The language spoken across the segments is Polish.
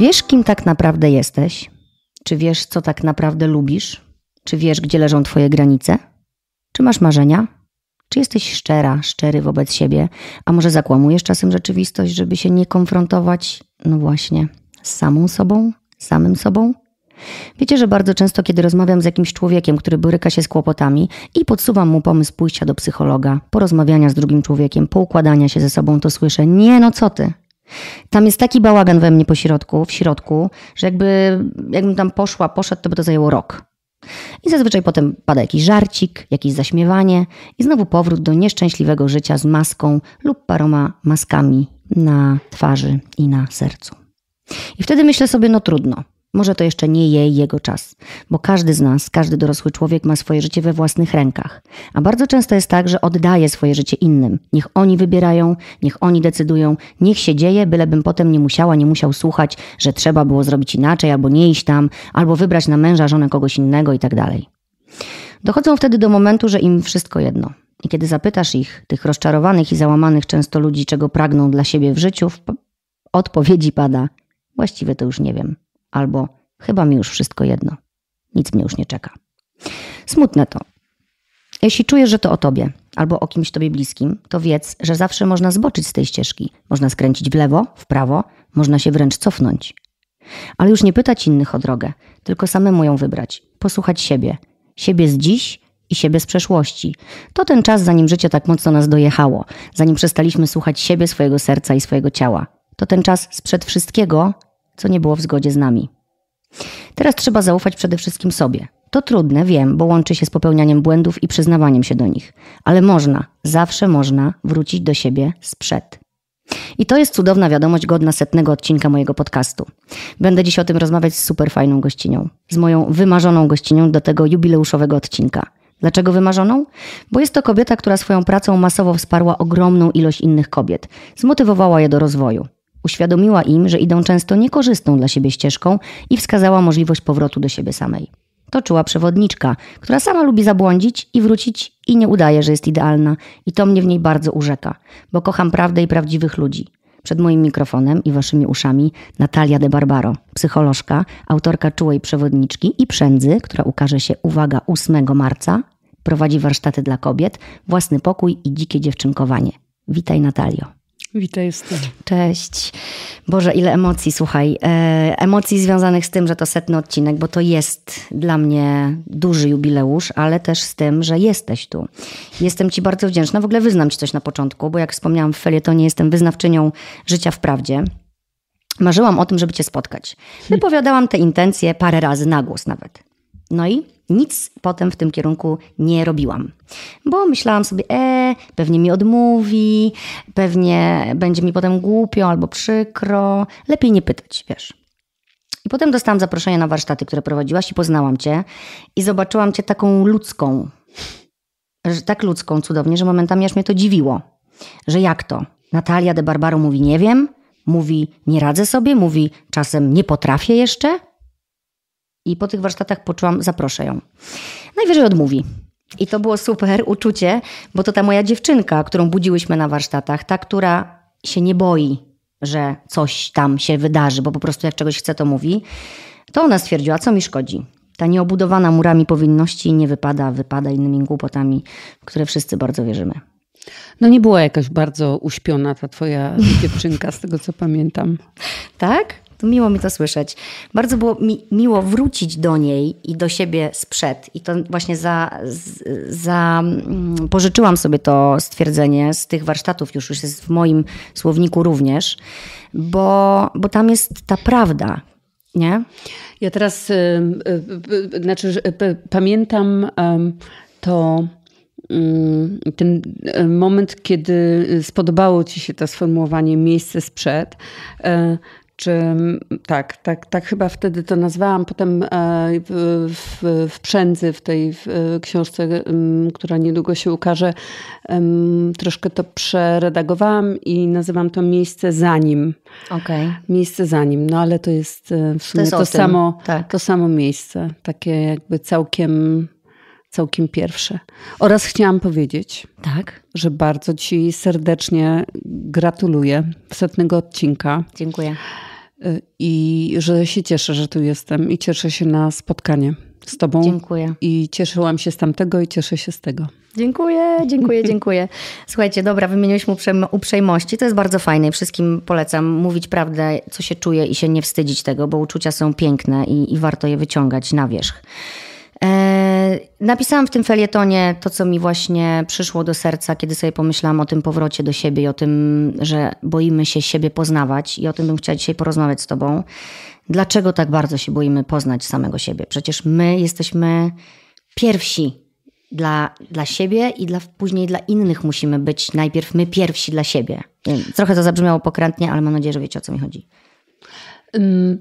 wiesz, kim tak naprawdę jesteś? Czy wiesz, co tak naprawdę lubisz? Czy wiesz, gdzie leżą Twoje granice? Czy masz marzenia? Czy jesteś szczera, szczery wobec siebie? A może zakłamujesz czasem rzeczywistość, żeby się nie konfrontować, no właśnie, z samą sobą, samym sobą? Wiecie, że bardzo często, kiedy rozmawiam z jakimś człowiekiem, który boryka się z kłopotami i podsuwam mu pomysł pójścia do psychologa, porozmawiania z drugim człowiekiem, poukładania się ze sobą, to słyszę: Nie, no co ty, tam jest taki bałagan we mnie po środku, w środku, że jakby, jakbym tam poszła, poszedł, to by to zajęło rok. I zazwyczaj potem pada jakiś żarcik, jakieś zaśmiewanie i znowu powrót do nieszczęśliwego życia z maską lub paroma maskami na twarzy i na sercu. I wtedy myślę sobie, no trudno, może to jeszcze nie jej, jego czas, bo każdy z nas, każdy dorosły człowiek ma swoje życie we własnych rękach. A bardzo często jest tak, że oddaje swoje życie innym. Niech oni wybierają, niech oni decydują, niech się dzieje, bylebym potem nie musiała, nie musiał słuchać, że trzeba było zrobić inaczej, albo nie iść tam, albo wybrać na męża, żonę kogoś innego itd. Tak Dochodzą wtedy do momentu, że im wszystko jedno. I kiedy zapytasz ich, tych rozczarowanych i załamanych często ludzi, czego pragną dla siebie w życiu, w odpowiedzi pada: Właściwie to już nie wiem albo chyba mi już wszystko jedno, nic mnie już nie czeka. Smutne to. Jeśli czujesz, że to o tobie albo o kimś tobie bliskim, to wiedz, że zawsze można zboczyć z tej ścieżki. Można skręcić w lewo, w prawo, można się wręcz cofnąć. Ale już nie pytać innych o drogę, tylko samemu ją wybrać, posłuchać siebie. Siebie z dziś i siebie z przeszłości. To ten czas, zanim życie tak mocno nas dojechało, zanim przestaliśmy słuchać siebie, swojego serca i swojego ciała. To ten czas sprzed wszystkiego co nie było w zgodzie z nami. Teraz trzeba zaufać przede wszystkim sobie. To trudne, wiem, bo łączy się z popełnianiem błędów i przyznawaniem się do nich, ale można, zawsze można wrócić do siebie sprzed. I to jest cudowna wiadomość godna setnego odcinka mojego podcastu. Będę dziś o tym rozmawiać z superfajną gościnią, z moją wymarzoną gościnią do tego jubileuszowego odcinka. Dlaczego wymarzoną? Bo jest to kobieta, która swoją pracą masowo wsparła ogromną ilość innych kobiet, zmotywowała je do rozwoju. Uświadomiła im, że idą często niekorzystną dla siebie ścieżką i wskazała możliwość powrotu do siebie samej. To czuła przewodniczka, która sama lubi zabłądzić i wrócić i nie udaje, że jest idealna. I to mnie w niej bardzo urzeka, bo kocham prawdę i prawdziwych ludzi. Przed moim mikrofonem i waszymi uszami Natalia de Barbaro, psycholożka, autorka czułej przewodniczki i przędzy, która ukaże się, uwaga, 8 marca. Prowadzi warsztaty dla kobiet, własny pokój i dzikie dziewczynkowanie. Witaj Natalio. Witaj Justyna. Cześć. Boże, ile emocji, słuchaj. E, emocji związanych z tym, że to setny odcinek, bo to jest dla mnie duży jubileusz, ale też z tym, że jesteś tu. Jestem Ci bardzo wdzięczna. W ogóle wyznam Ci coś na początku, bo jak wspomniałam w felietonie, jestem wyznawczynią życia w prawdzie. Marzyłam o tym, żeby Cię spotkać. Wypowiadałam te intencje parę razy na głos nawet. No i nic potem w tym kierunku nie robiłam, bo myślałam sobie, e, pewnie mi odmówi, pewnie będzie mi potem głupio albo przykro, lepiej nie pytać, wiesz. I potem dostałam zaproszenie na warsztaty, które prowadziłaś i poznałam cię i zobaczyłam cię taką ludzką, że tak ludzką cudownie, że momentami aż mnie to dziwiło, że jak to? Natalia de Barbaro mówi nie wiem, mówi nie radzę sobie, mówi czasem nie potrafię jeszcze – i po tych warsztatach poczułam, zaproszę ją. Najwyżej odmówi. I to było super uczucie, bo to ta moja dziewczynka, którą budziłyśmy na warsztatach, ta, która się nie boi, że coś tam się wydarzy, bo po prostu jak czegoś chce, to mówi, to ona stwierdziła, co mi szkodzi. Ta nieobudowana murami powinności nie wypada, wypada innymi głupotami, w które wszyscy bardzo wierzymy. No nie była jakaś bardzo uśpiona ta twoja dziewczynka, z tego co pamiętam. Tak? To miło mi to słyszeć. Bardzo było mi miło wrócić do niej i do siebie sprzed. I to właśnie za, za mm, pożyczyłam sobie to stwierdzenie z tych warsztatów, już, już jest w moim słowniku również, bo, bo tam jest ta prawda, nie? Ja teraz, y, y, y, znaczy, pamiętam to mm, ten e, moment, kiedy spodobało ci się to sformułowanie miejsce sprzed, e, czy tak, tak, tak chyba wtedy to nazwałam. Potem e, w, w, w Przędzy, w tej w e, książce, która niedługo się ukaże, troszkę to przeredagowałam i nazywam to miejsce zanim. Okay. Miejsce zanim, no ale to jest e, w sumie to, to samo, tak. to samo miejsce, takie jakby całkiem całkiem pierwsze. Oraz chciałam powiedzieć, tak? że bardzo Ci serdecznie gratuluję setnego odcinka. Dziękuję i że się cieszę, że tu jestem i cieszę się na spotkanie z Tobą. Dziękuję. I cieszyłam się z tamtego i cieszę się z tego. Dziękuję, dziękuję, dziękuję. Słuchajcie, dobra, wymieniłyśmy uprzejmości. To jest bardzo fajne i wszystkim polecam mówić prawdę, co się czuje i się nie wstydzić tego, bo uczucia są piękne i, i warto je wyciągać na wierzch. E, napisałam w tym felietonie to, co mi właśnie przyszło do serca, kiedy sobie pomyślałam o tym powrocie do siebie i o tym, że boimy się siebie poznawać, i o tym bym chciała dzisiaj porozmawiać z Tobą. Dlaczego tak bardzo się boimy poznać samego siebie? Przecież my jesteśmy pierwsi dla, dla siebie i dla, później dla innych musimy być najpierw my pierwsi dla siebie. Trochę to zabrzmiało pokrętnie, ale mam nadzieję, że wiecie o co mi chodzi.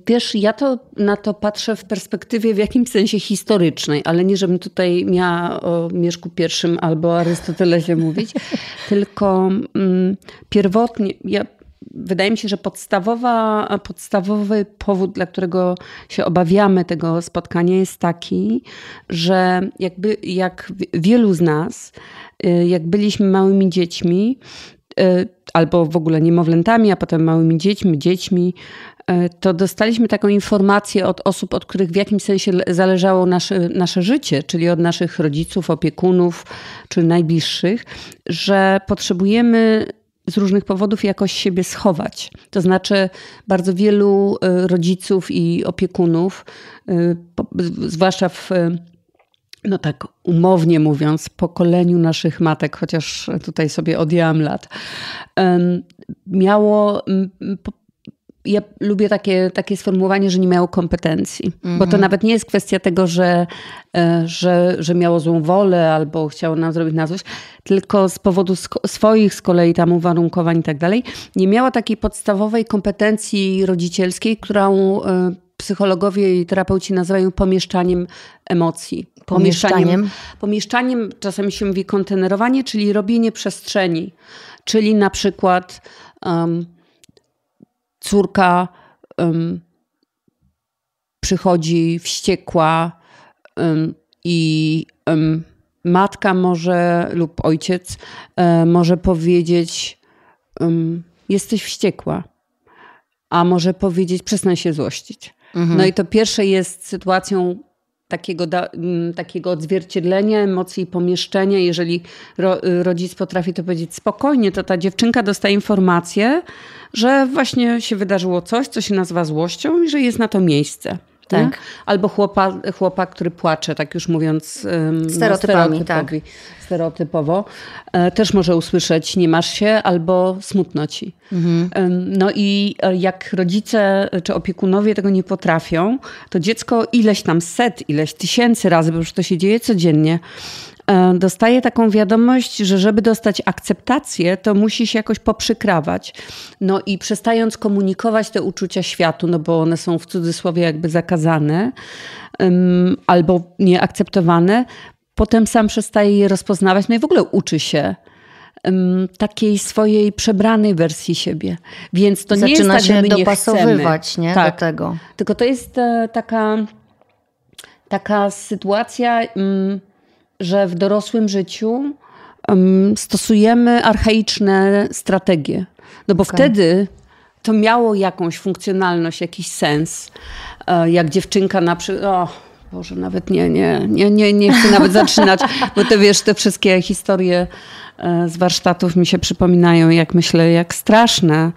Wiesz, ja to na to patrzę w perspektywie w jakimś sensie historycznej, ale nie żebym tutaj miała o Mieszku I albo Arystotelesie mówić, tylko mm, pierwotnie, ja, wydaje mi się, że podstawowa, podstawowy powód, dla którego się obawiamy tego spotkania jest taki, że jakby jak wielu z nas, y, jak byliśmy małymi dziećmi, y, albo w ogóle niemowlętami, a potem małymi dziećmi, dziećmi, E, to dostaliśmy taką informację od osób, od których w jakimś sensie zależało nasze, nasze życie, czyli od naszych rodziców, opiekunów czy najbliższych, że potrzebujemy z różnych powodów jakoś siebie schować. To znaczy, bardzo wielu e, rodziców i opiekunów, e, zwłaszcza w no tak umownie mówiąc, pokoleniu naszych matek, chociaż tutaj sobie odjęłam lat, miało ja lubię takie, takie sformułowanie, że nie miało kompetencji, bo to mhm. nawet nie jest kwestia tego, że, e, że, że miało złą wolę albo chciało nam zrobić na złość, tylko z powodu swoich z kolei tam uwarunkowań i tak dalej, nie miała takiej podstawowej kompetencji rodzicielskiej, którą e, psychologowie i terapeuci nazywają pomieszczaniem emocji. Pomieszczaniem. Pomieszczaniem, czasami się mówi kontenerowanie, czyli robienie przestrzeni, czyli na przykład. Um, córka um, przychodzi wściekła um, i um, matka może lub ojciec e, może powiedzieć: Jesteś wściekła, a może powiedzieć: Przestań się złościć. Mhm. No i to pierwsze jest sytuacją takiego, mm, takiego odzwierciedlenia emocji i pomieszczenia. Jeżeli ro, y, rodzic potrafi to powiedzieć spokojnie, to ta dziewczynka dostaje informację, że właśnie się wydarzyło coś, co się nazywa złością i że jest na to miejsce. Tak. tak. Albo chłopa, chłopak, który płacze, tak już mówiąc no, stereotypami, no, tak. stereotypowo, e, też może usłyszeć nie masz się albo smutno ci. Mhm. no i e, jak rodzice czy opiekunowie tego nie potrafią, to dziecko ileś tam set, ileś tysięcy razy, bo już to się dzieje codziennie, E, dostaje taką wiadomość, że żeby dostać akceptację, to musi się jakoś poprzykrawać. No i przestając komunikować te uczucia światu, no bo one są w cudzysłowie jakby zakazane um, albo nieakceptowane, potem sam przestaje je rozpoznawać, no i w ogóle uczy się takiej swojej przebranej wersji siebie. Więc to Zaczyna nie jest tak, się że my dopasowywać nie, nie tak. do tego. Tylko to jest e, taka, taka sytuacja, że w dorosłym życiu um, stosujemy archaiczne strategie. No bo okay. wtedy to miało jakąś funkcjonalność, jakiś sens. E, jak dziewczynka na przykład. Boże, nawet nie, nie, nie, nie, nie chcę nawet zaczynać, bo te wiesz, te wszystkie historie E, z warsztatów mi się przypominają, jak myślę, jak straszne.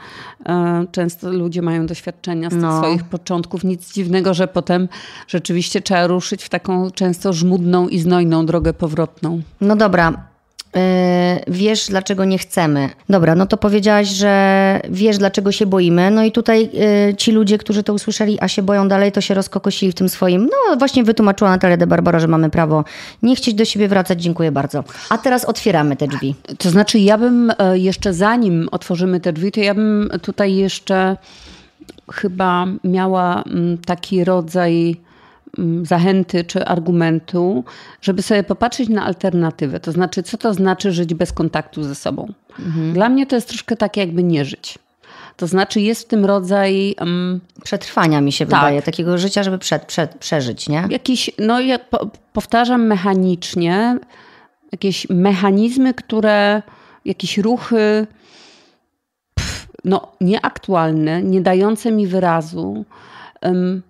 E, często ludzie mają doświadczenia z no. swoich początków. Nic dziwnego, że potem rzeczywiście trzeba ruszyć w taką często żmudną i znojną drogę powrotną. No dobra, Y, wiesz, dlaczego nie chcemy. Dobra, no to powiedziałaś, że wiesz, dlaczego się boimy. No i tutaj y, ci ludzie, którzy to usłyszeli, a się boją dalej, to się rozkokosili w tym swoim. No właśnie wytłumaczyła Natalia de Barbara, że mamy prawo nie chcieć do siebie wracać. Dziękuję bardzo. A teraz otwieramy te drzwi. To znaczy, ja bym e, jeszcze zanim otworzymy te drzwi, to ja bym tutaj jeszcze chyba miała mm, taki rodzaj Mm, zachęty czy argumentu, żeby sobie popatrzeć na alternatywę. To znaczy, co to znaczy żyć bez kontaktu ze sobą? Mhm. Dla mnie to jest troszkę takie jakby nie żyć. To znaczy, jest w tym rodzaj. Um, Przetrwania mi się tak. wydaje, takiego życia, żeby przed, przed, przeżyć, nie? Jakiś, no ja po, powtarzam mechanicznie, jakieś mechanizmy, które, jakieś ruchy, pff, no nieaktualne, nie dające mi wyrazu. Um,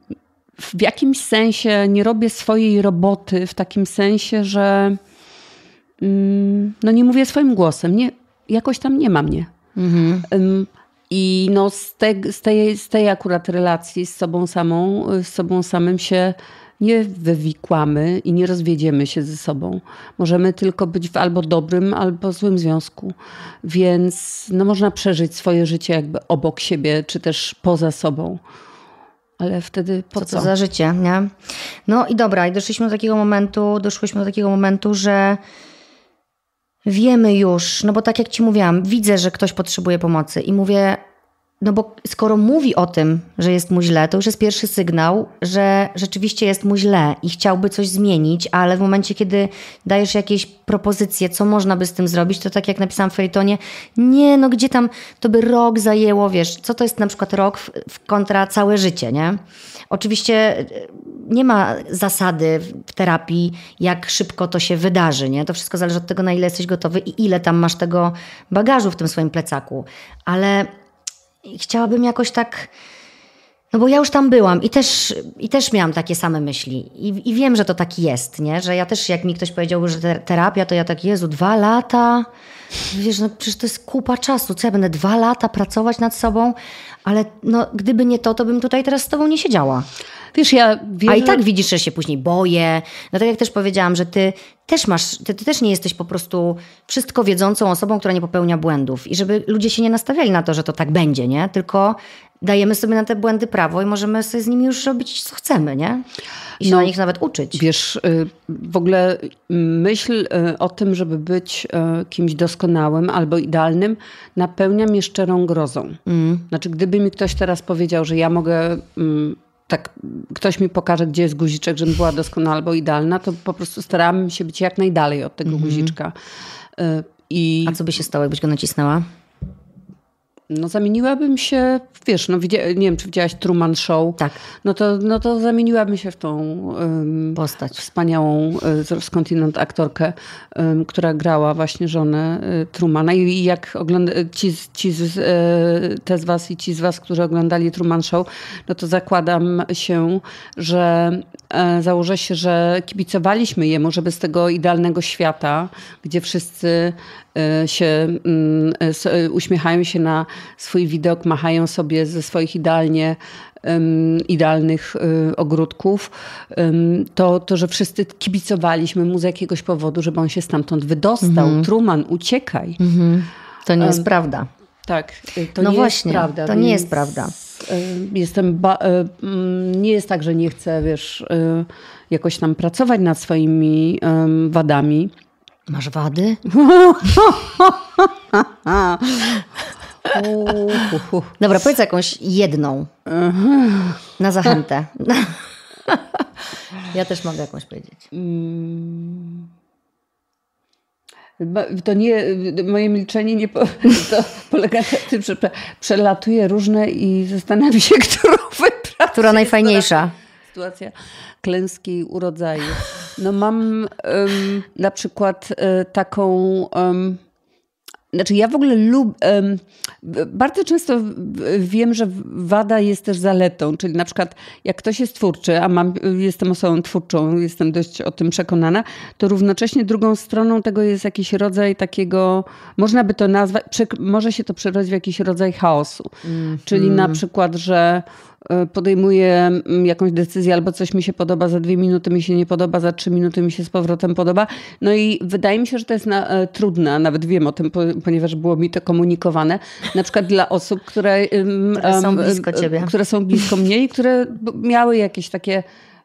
w jakimś sensie nie robię swojej roboty, w takim sensie, że mm, no nie mówię swoim głosem, nie, jakoś tam nie ma mnie. Mhm. I no z, te, z, tej, z tej akurat relacji z sobą samą, z sobą samym się nie wywikłamy i nie rozwiedziemy się ze sobą. Możemy tylko być w albo dobrym, albo złym związku. Więc no, można przeżyć swoje życie jakby obok siebie, czy też poza sobą ale wtedy po co? Co to za życie, nie? No i dobra, i doszliśmy do takiego momentu, doszłyśmy do takiego momentu, że wiemy już, no bo tak jak ci mówiłam, widzę, że ktoś potrzebuje pomocy i mówię, no bo skoro mówi o tym, że jest mu źle, to już jest pierwszy sygnał, że rzeczywiście jest mu źle i chciałby coś zmienić, ale w momencie, kiedy dajesz jakieś propozycje, co można by z tym zrobić, to tak jak napisałam w Fejtonie, nie, no gdzie tam to by rok zajęło, wiesz, co to jest na przykład rok w, w kontra całe życie, nie? Oczywiście e, nie ma zasady w terapii, jak szybko to się wydarzy, nie? To wszystko zależy od tego, na ile jesteś gotowy i ile tam masz tego bagażu w tym swoim plecaku, ale i chciałabym jakoś tak. No bo ja już tam byłam i też, i też miałam takie same myśli. I, I wiem, że to tak jest, nie? Że ja też, jak mi ktoś powiedział, że terapia, to ja tak, Jezu, dwa lata. Wiesz, no przecież to jest kupa czasu. Co ja będę dwa lata pracować nad sobą? ale no, gdyby nie to, to bym tutaj teraz z tobą nie siedziała. Wiesz, ja wierzę... A i tak widzisz, że się później boję. No tak jak też powiedziałam, że ty też masz, ty, ty, też nie jesteś po prostu wszystko wiedzącą osobą, która nie popełnia błędów. I żeby ludzie się nie nastawiali na to, że to tak będzie, nie? Tylko dajemy sobie na te błędy prawo i możemy sobie z nimi już robić, co chcemy, nie? I się no, na nich nawet uczyć. Wiesz, y, w ogóle myśl y, o tym, żeby być y, kimś doskonałym albo idealnym, napełnia mnie szczerą grozą. Mm. Znaczy, gdyby mi ktoś teraz powiedział, że ja mogę mm, tak ktoś mi pokaże, gdzie jest guziczek, żebym była doskonała albo idealna, to po prostu starałam się być jak najdalej od tego mm -hmm. guziczka. Y A co by się stało, jakbyś go nacisnęła? No zamieniłabym się, wiesz, no nie wiem, czy widziałaś Truman Show. Tak. No to, no to zamieniłabym się w tą um, postać. Wspaniałą y, skądinąd aktorkę, um, która grała właśnie żonę y, Trumana. I, jak ogląda, ci, y, ci z, y, te z was i ci z was, którzy oglądali Truman Show, no to zakładam się, że E, założę się, że kibicowaliśmy jemu, żeby z tego idealnego świata, gdzie wszyscy e, się mm, e, uśmiechają się na swój widok, machają sobie ze swoich idealnie idealnych ogródków, to, to, że wszyscy kibicowaliśmy mu z jakiegoś powodu, żeby on się stamtąd wydostał. Mhm. Truman, uciekaj. Mhm. To nie jest prawda. Tak, y, to no nie właśnie, jest prawda. To nie jest prawda. Y, jestem y, mm, nie jest tak, że nie chcę, wiesz, jakoś tam pracować nad swoimi wadami. Masz wady? Dobra, powiedz jakąś jedną. Na zachętę. ja też mogę jakąś powiedzieć. Mm. To nie, moje milczenie nie po, to polega na tym, że przelatuje różne i zastanawiam się, którą wybrać. Która najfajniejsza. Sytuacja klęski urodzaju. No mam um, na przykład e, taką... Um, znaczy, ja w ogóle lubię. Bardzo często wiem, że wada jest też zaletą, czyli na przykład, jak ktoś jest twórczy, a mam, jestem osobą twórczą, jestem dość o tym przekonana, to równocześnie drugą stroną tego jest jakiś rodzaj takiego, można by to nazwać, może się to przerodzić w jakiś rodzaj chaosu. Mm -hmm. Czyli na przykład, że E, podejmuję mm, jakąś decyzję, albo coś mi się podoba, za dwie minuty mi się nie podoba, za trzy minuty mi się z powrotem podoba. No i wydaje mi się, że to jest na, e, trudne, nawet wiem o tym, po, ponieważ było mi to komunikowane, na przykład dla osób, które, um, które są blisko e, ciebie. Które są blisko mnie i które miały jakieś takie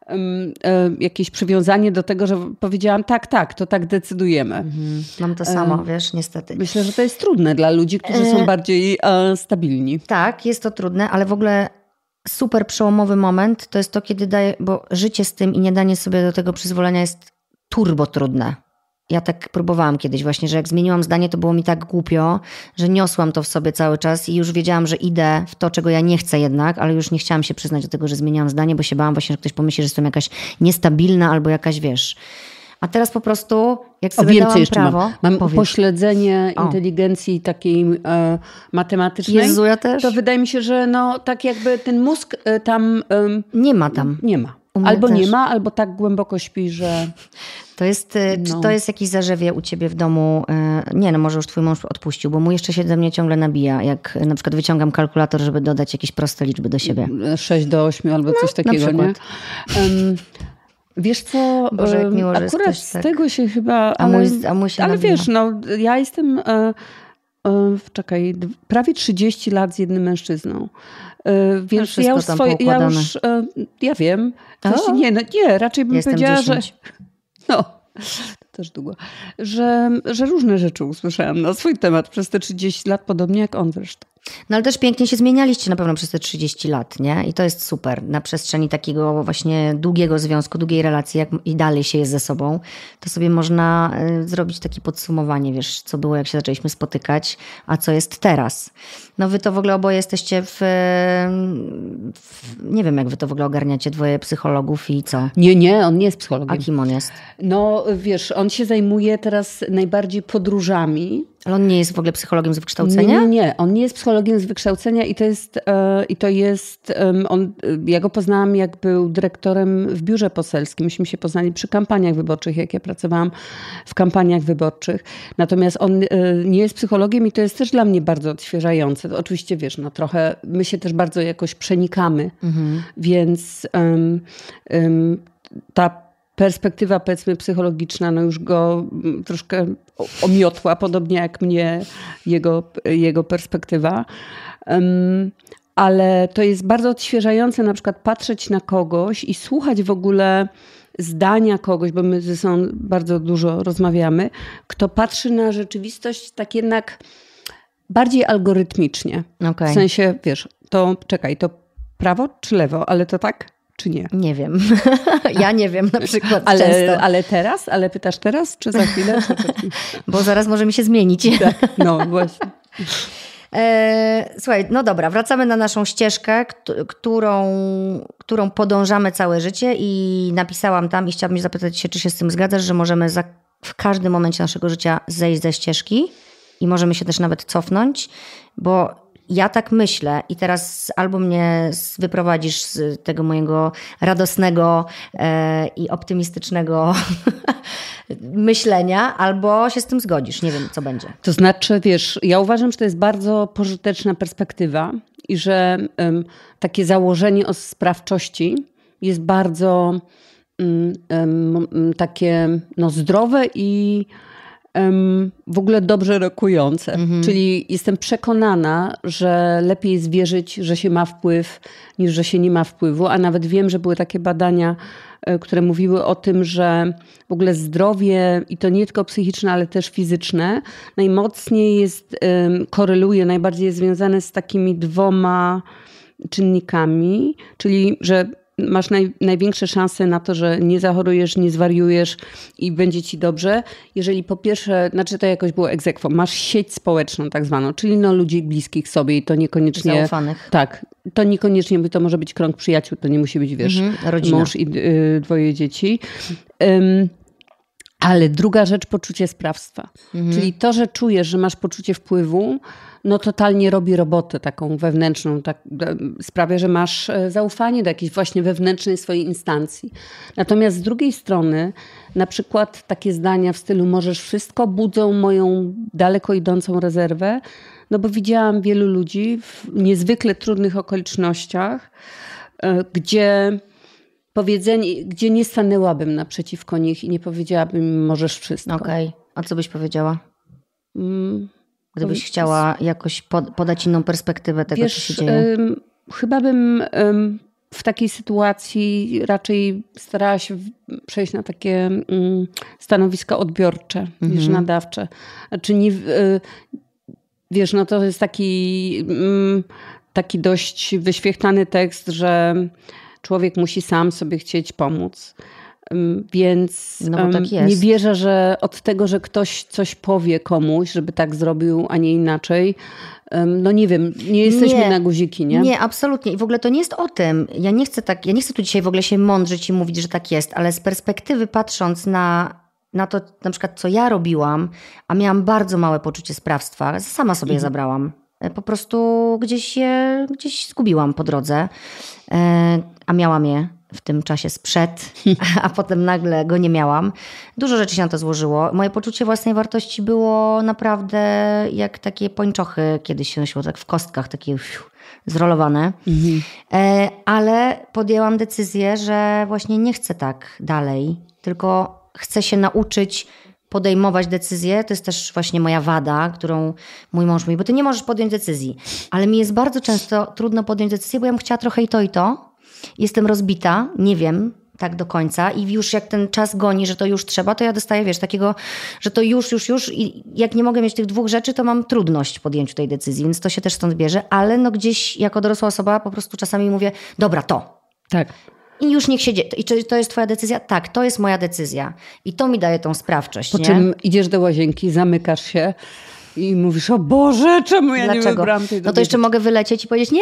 e, jakieś przywiązanie do tego, że powiedziałam tak, tak, to tak decydujemy. Mhm. Mam to samo, wiesz, niestety. Myślę, że to jest trudne dla ludzi, którzy są bardziej stabilni. Tak, jest to trudne, ale w ogóle super przełomowy moment to jest to, kiedy daję, bo życie z tym i nie danie sobie do tego przyzwolenia jest turbo trudne. Ja tak próbowałam kiedyś właśnie, że jak zmieniłam zdanie, to było mi tak głupio, że niosłam to w sobie cały czas i już wiedziałam, że idę w to, czego ja nie chcę jednak, ale już nie chciałam się przyznać do tego, że zmieniłam zdanie, bo się bałam właśnie, że ktoś pomyśli, że jestem jakaś niestabilna albo jakaś, wiesz, a teraz po prostu, jak sobie o, prawo, mam, mam pośledzenie o. inteligencji takiej e, matematycznej. Jezu, ja też. To wydaje mi się, że no tak jakby ten mózg e, tam... E, nie ma tam. Nie ma. Albo też. nie ma, albo tak głęboko śpi, że... To jest, e, no. Czy to jest jakieś zarzewie u ciebie w domu? E, nie, no może już twój mąż odpuścił, bo mu jeszcze się do mnie ciągle nabija, jak na przykład wyciągam kalkulator, żeby dodać jakieś proste liczby do siebie. 6 do 8 albo no, coś takiego, nie? Wiesz co, Boże, jak miło, akurat z tak. tego się chyba... A mój, a mój się ale nawina. wiesz, no ja jestem... E, e, czekaj, prawie 30 lat z jednym mężczyzną. E, więc ja już swoje, ja już, e, ja wiem, coś, nie, no, nie, raczej bym jestem powiedziała, 10. że... No, też długo, że, że różne rzeczy usłyszałam na swój temat przez te 30 lat, podobnie jak on zresztą. No ale też pięknie się zmienialiście na pewno przez te 30 lat, nie? I to jest super. Na przestrzeni takiego właśnie długiego związku, długiej relacji, jak i dalej się jest ze sobą, to sobie można y, zrobić takie podsumowanie, wiesz, co było, jak się zaczęliśmy spotykać, a co jest teraz. No wy to w ogóle oboje jesteście w, y, w nie wiem, jak wy to w ogóle ogarniacie, dwoje psychologów i co? Nie, nie, on nie jest psychologiem. A kim on jest? No wiesz, on się zajmuje teraz najbardziej podróżami ale on nie jest w ogóle psychologiem z wykształcenia? Nie, nie on nie jest psychologiem z wykształcenia i to jest, e, i to jest on, e, ja go poznałam jak był dyrektorem w biurze poselskim. Myśmy się poznali przy kampaniach wyborczych, jak ja pracowałam w kampaniach wyborczych. Natomiast on e, nie jest psychologiem i to jest też dla mnie bardzo odświeżające. oczywiście wiesz, no trochę my się też bardzo jakoś przenikamy, mhm. więc um, um, ta perspektywa powiedzmy psychologiczna no już go mm, troszkę omiotła, podobnie jak mnie jego, jego perspektywa. Ale to jest bardzo odświeżające na przykład patrzeć na kogoś i słuchać w ogóle zdania kogoś, bo my ze sobą bardzo dużo rozmawiamy, kto patrzy na rzeczywistość tak jednak bardziej algorytmicznie. Okay. W sensie, wiesz, to czekaj, to prawo czy lewo, ale to tak? czy nie? Nie wiem. ja nie wiem na przykład. Ale, często. ale teraz? Ale pytasz teraz, czy za chwilę? Czy Bo zaraz może mi się zmienić. Tak, no właśnie. E, słuchaj, no dobra, wracamy na naszą ścieżkę, którą, którą podążamy całe życie i napisałam tam i chciałabym zapytać się, czy się z tym zgadzasz, że możemy za, w każdym momencie naszego życia zejść ze ścieżki i możemy się też nawet cofnąć, bo ja tak myślę i teraz albo mnie wyprowadzisz z tego mojego radosnego e, i optymistycznego myślenia, albo się z tym zgodzisz. Nie wiem, co będzie. To znaczy, wiesz, ja uważam, że to jest bardzo pożyteczna perspektywa i że um, takie założenie o sprawczości jest bardzo um, um, takie no, zdrowe i w ogóle dobrze rokujące. Mhm. Czyli jestem przekonana, że lepiej jest wierzyć, że się ma wpływ, niż że się nie ma wpływu. A nawet wiem, że były takie badania, e, które mówiły o tym, że w ogóle zdrowie, i to nie tylko psychiczne, ale też fizyczne, najmocniej jest, koreluje, najbardziej jest związane z takimi dwoma czynnikami, czyli że masz naj, największe szanse na to, że nie zachorujesz, nie zwariujesz i będzie ci dobrze, jeżeli po pierwsze, znaczy to jakoś było egzekwo, masz sieć społeczną tak zwaną, czyli no ludzi bliskich sobie i to niekoniecznie... Zaufanych. Tak, to niekoniecznie, to może być krąg przyjaciół, to nie musi być, wiesz, mhm, rodzina. mąż i y, dwoje dzieci. Um, ale druga rzecz, poczucie sprawstwa. Mhm. Czyli to, że czujesz, że masz poczucie wpływu, no totalnie robi robotę taką wewnętrzną, tak, e, sprawia, że masz e, zaufanie do jakiejś właśnie wewnętrznej swojej instancji. Natomiast z drugiej strony, na przykład takie zdania w stylu możesz wszystko budzą moją daleko idącą rezerwę, no bo widziałam wielu ludzi w niezwykle trudnych okolicznościach, e, gdzie powiedzenie, gdzie nie stanęłabym naprzeciwko nich i nie powiedziałabym możesz wszystko. Okej, okay. a co byś powiedziała? Mm. Gdybyś chciała jakoś podać inną perspektywę tego, Wiesz, co się dzieje. chyba bym w takiej sytuacji raczej starała się przejść na takie stanowisko stanowiska odbiorcze, mhm. nadawcze. Czy nie, y, wiesz, no to jest taki, taki dość wyświechtany tekst, że człowiek musi sam sobie chcieć pomóc. Więc no tak nie wierzę, że od tego, że ktoś coś powie komuś, żeby tak zrobił, a nie inaczej, no nie wiem, nie jesteśmy nie, na guziki, nie? Nie, absolutnie. I w ogóle to nie jest o tym. Ja nie chcę tak, ja nie chcę tu dzisiaj w ogóle się mądrzyć i mówić, że tak jest, ale z perspektywy patrząc na, na to, na przykład co ja robiłam, a miałam bardzo małe poczucie sprawstwa, sama sobie mhm. zabrałam. E, po prostu gdzieś je, gdzieś zgubiłam po drodze, e, a miałam je w tym czasie sprzed, a potem nagle go nie miałam. Dużo rzeczy się na to złożyło. Moje poczucie własnej wartości było naprawdę jak takie pończochy kiedyś się nosiło, tak w kostkach, takie zrolowane. Mhm. E, ale podjęłam decyzję, że właśnie nie chcę tak dalej, tylko chcę się nauczyć podejmować decyzje. To jest też właśnie moja wada, którą mój mąż mówi, bo ty nie możesz podjąć decyzji. Ale mi jest bardzo często trudno podjąć decyzję, bo ja bym chciała trochę i to, i to jestem rozbita, nie wiem, tak do końca i już jak ten czas goni, że to już trzeba, to ja dostaję, wiesz, takiego, że to już, już, już i jak nie mogę mieć tych dwóch rzeczy, to mam trudność w podjęciu tej decyzji, więc to się też stąd bierze, ale no gdzieś jako dorosła osoba po prostu czasami mówię, dobra, to. Tak. I już niech się dzieje. I czy to jest twoja decyzja? Tak, to jest moja decyzja. I to mi daje tą sprawczość. Po nie? czym idziesz do łazienki, zamykasz się, i mówisz, o Boże, czemu ja Dlaczego? nie wybrałam tej No to jeszcze mogę wylecieć i powiedzieć, nie,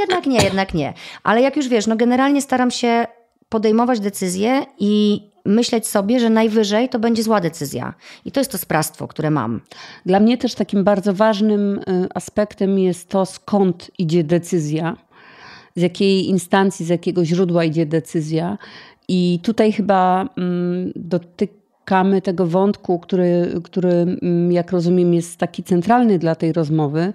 jednak nie, jednak nie. Ale jak już wiesz, no generalnie staram się podejmować decyzje i myśleć sobie, że najwyżej to będzie zła decyzja. I to jest to sprawstwo, które mam. Dla mnie też takim bardzo ważnym y, aspektem jest to, skąd idzie decyzja, z jakiej instancji, z jakiego źródła idzie decyzja. I tutaj chyba mm, dotyk szukamy tego wątku, który, który mm, jak rozumiem jest taki centralny dla tej rozmowy,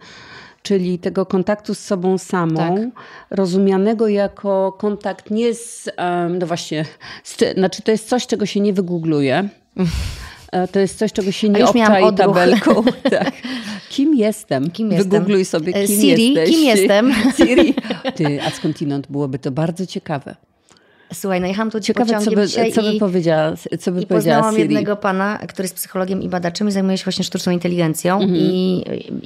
czyli tego kontaktu z sobą samą, tak. rozumianego jako kontakt nie z, no właśnie, z, znaczy to jest coś, czego się nie wygoogluje. E, to jest coś, czego się nie obczai tabelką. Tak. Kim jestem? Kim jestem? Wygoogluj sobie, e, kim Siri, jesteś. kim jestem? Siri, ty, a skądinąd byłoby to bardzo ciekawe. Słuchaj, no jechałam tu Ciekawe, co by, co by i, powiedziała, co by i poznałam Siri. jednego pana, który jest psychologiem i badaczem i zajmuje się właśnie sztuczną inteligencją mm -hmm. i,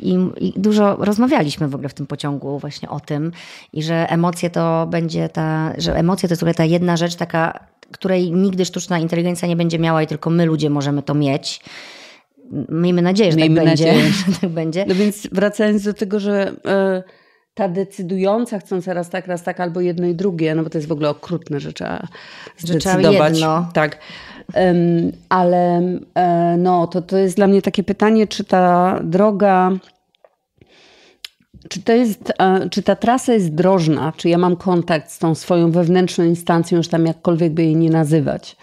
i, i, dużo rozmawialiśmy w ogóle w tym pociągu właśnie o tym i że emocje to będzie ta, że emocje to jest w ogóle ta jedna rzecz taka, której nigdy sztuczna inteligencja nie będzie miała i tylko my ludzie możemy to mieć. Miejmy nadzieję, że, tak Miejmy tak, nadzieję. Będzie, że tak będzie. No więc wracając do tego, że... Yy ta decydująca, chcąc raz tak, raz tak, albo jedno i drugie, no bo to jest w ogóle okrutne, że trzeba zdecydować. Że Tak. Um, ale e, no, to, to jest dla mnie takie pytanie, czy ta droga czy to jest, e, czy ta trasa jest drożna? Czy ja mam kontakt z tą swoją wewnętrzną instancją, już tam jakkolwiek by jej nie nazywać?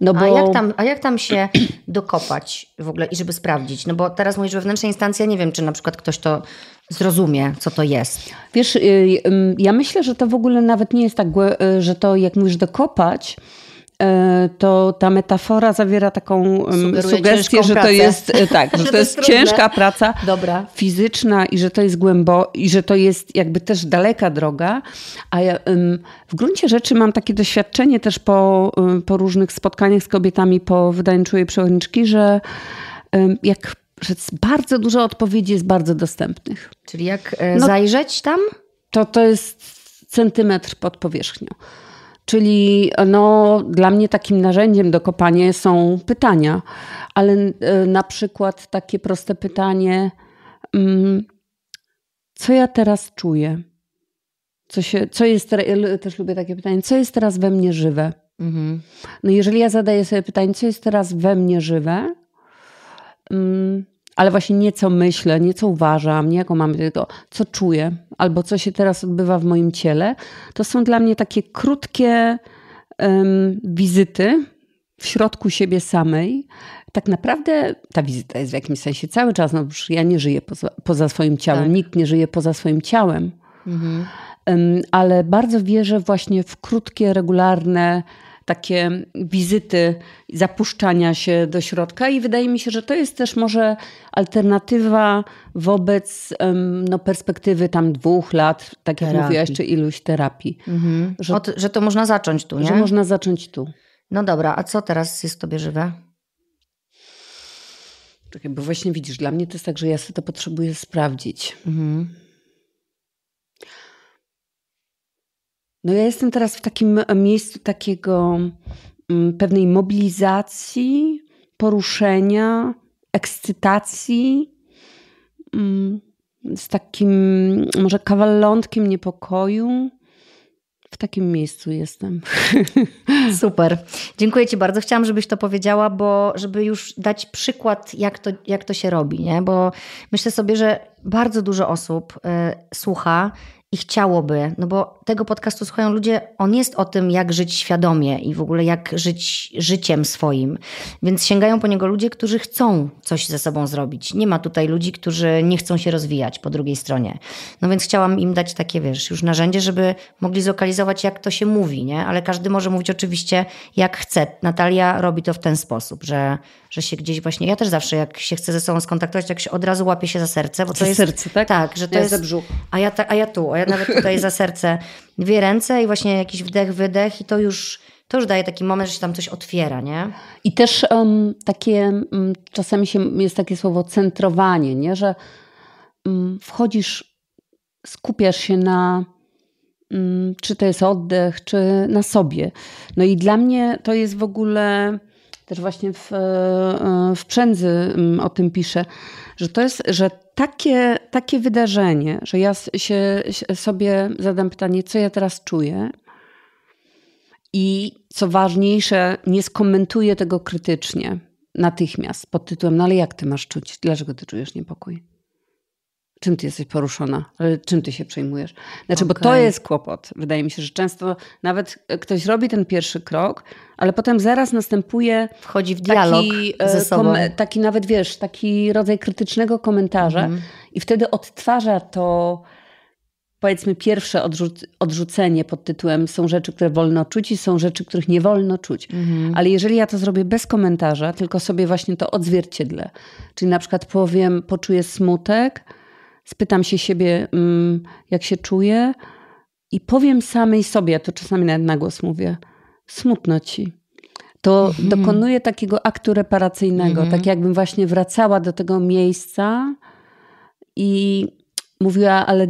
no bo... a, jak tam, a jak tam się dokopać w ogóle i żeby sprawdzić? No bo teraz mówisz wewnętrzna instancja, nie wiem, czy na przykład ktoś to zrozumie, co to jest. Wiesz, y, y, mm, ja myślę, że to w ogóle nawet nie jest tak, y, że to jak mówisz dokopać, to ta metafora zawiera taką mm, Sugeruje sugestię, że to jest tak, że, że to, jest, trudne. ciężka praca Dobra. fizyczna i że to jest głębo i że to jest jakby też daleka droga, a ja w gruncie rzeczy mam takie doświadczenie też po, po różnych spotkaniach z kobietami po wydaniu Czułej Przewodniczki, że jak że bardzo dużo odpowiedzi jest bardzo dostępnych. Czyli jak e, no, zajrzeć tam? To, to jest centymetr pod powierzchnią. Czyli no, dla mnie takim narzędziem do kopania są pytania, ale e, na przykład takie proste pytanie, mm, co ja teraz czuję? Co, się, co jest, ja też lubię takie pytanie, co jest teraz we mnie żywe? Mhm. No jeżeli ja zadaję sobie pytanie, co jest teraz we mnie żywe, Mm, ale właśnie nie co myślę, nie co uważam, nie jaką mam, tego, co czuję albo co się teraz odbywa w moim ciele, to są dla mnie takie krótkie um, wizyty w środku siebie samej. Tak naprawdę ta wizyta jest w jakimś sensie cały czas, no już ja nie żyję poza, poza swoim ciałem, tak. nikt nie żyje poza swoim ciałem. Mhm. Um, ale bardzo wierzę właśnie w krótkie, regularne, takie wizyty zapuszczania się do środka i wydaje mi się, że to jest też może alternatywa wobec no, perspektywy tam dwóch lat, tak jak terapii. mówiłaś, czy iluś terapii. Mhm. Że, Od, że to można zacząć tu, nie? Że można zacząć tu. No dobra, a co teraz jest tobie żywe? Czekaj, bo właśnie widzisz, dla mnie to jest tak, że ja sobie to potrzebuję sprawdzić. Mhm. No ja jestem teraz w takim e, miejscu takiego mm, pewnej mobilizacji, poruszenia, ekscytacji, mm, z takim może kawalątkiem niepokoju. W takim miejscu jestem. Super. Dziękuję Ci bardzo. Chciałam, żebyś to powiedziała, bo żeby już dać przykład, jak to, jak to się robi, nie? bo myślę sobie, że bardzo dużo osób y, słucha i chciałoby, no bo tego podcastu słuchają ludzie, on jest o tym, jak żyć świadomie i w ogóle jak żyć życiem swoim. Więc sięgają po niego ludzie, którzy chcą coś ze sobą zrobić. Nie ma tutaj ludzi, którzy nie chcą się rozwijać po drugiej stronie. No więc chciałam im dać takie, wiesz, już narzędzie, żeby mogli zlokalizować, jak to się mówi, nie? Ale każdy może mówić oczywiście, jak chce. Natalia robi to w ten sposób, że, że się gdzieś właśnie, ja też zawsze, jak się chcę ze sobą skontaktować, jak się od razu łapie się za serce, bo to jest... serce, tak? Tak, że to jest... A ja, ta, a ja tu, ja nawet tutaj za serce dwie ręce i właśnie jakiś wdech, wydech i to już to już daje taki moment, że się tam coś otwiera, nie? I też um, takie, um, czasami się, jest takie słowo centrowanie, nie? Że um, wchodzisz, skupiasz się na, czy to jest oddech, czy na sobie. No i dla mnie to jest w ogóle też właśnie w, e, e, w Przędzy mm, o tym pisze, że to jest, że takie, takie wydarzenie, że ja się, sobie zadam pytanie, co ja teraz czuję i co ważniejsze, nie skomentuję tego krytycznie natychmiast pod tytułem, no ale jak ty masz czuć, dlaczego ty czujesz niepokój? czym ty jesteś poruszona, czym ty się przejmujesz. Znaczy, okay. bo to jest kłopot. Wydaje mi się, że często nawet e, ktoś robi ten pierwszy krok, ale potem zaraz następuje. Wchodzi w dialog taki, e, ze sobą. taki nawet wiesz, taki rodzaj krytycznego komentarza, mm i wtedy odtwarza to. Powiedzmy, pierwsze odrzu odrzucenie pod tytułem są rzeczy, które wolno czuć i są rzeczy, których nie wolno czuć. Mm Ale jeżeli ja to zrobię bez komentarza, tylko sobie właśnie to odzwierciedlę, czyli na przykład powiem, poczuję smutek, spytam się siebie, mm, jak się czuję, i powiem samej sobie, to czasami nawet na głos mówię, smutno ci. To dokonuje mhm. dokonuję takiego aktu reparacyjnego, mhm. tak jakbym właśnie wracała do tego miejsca i mówiła, ale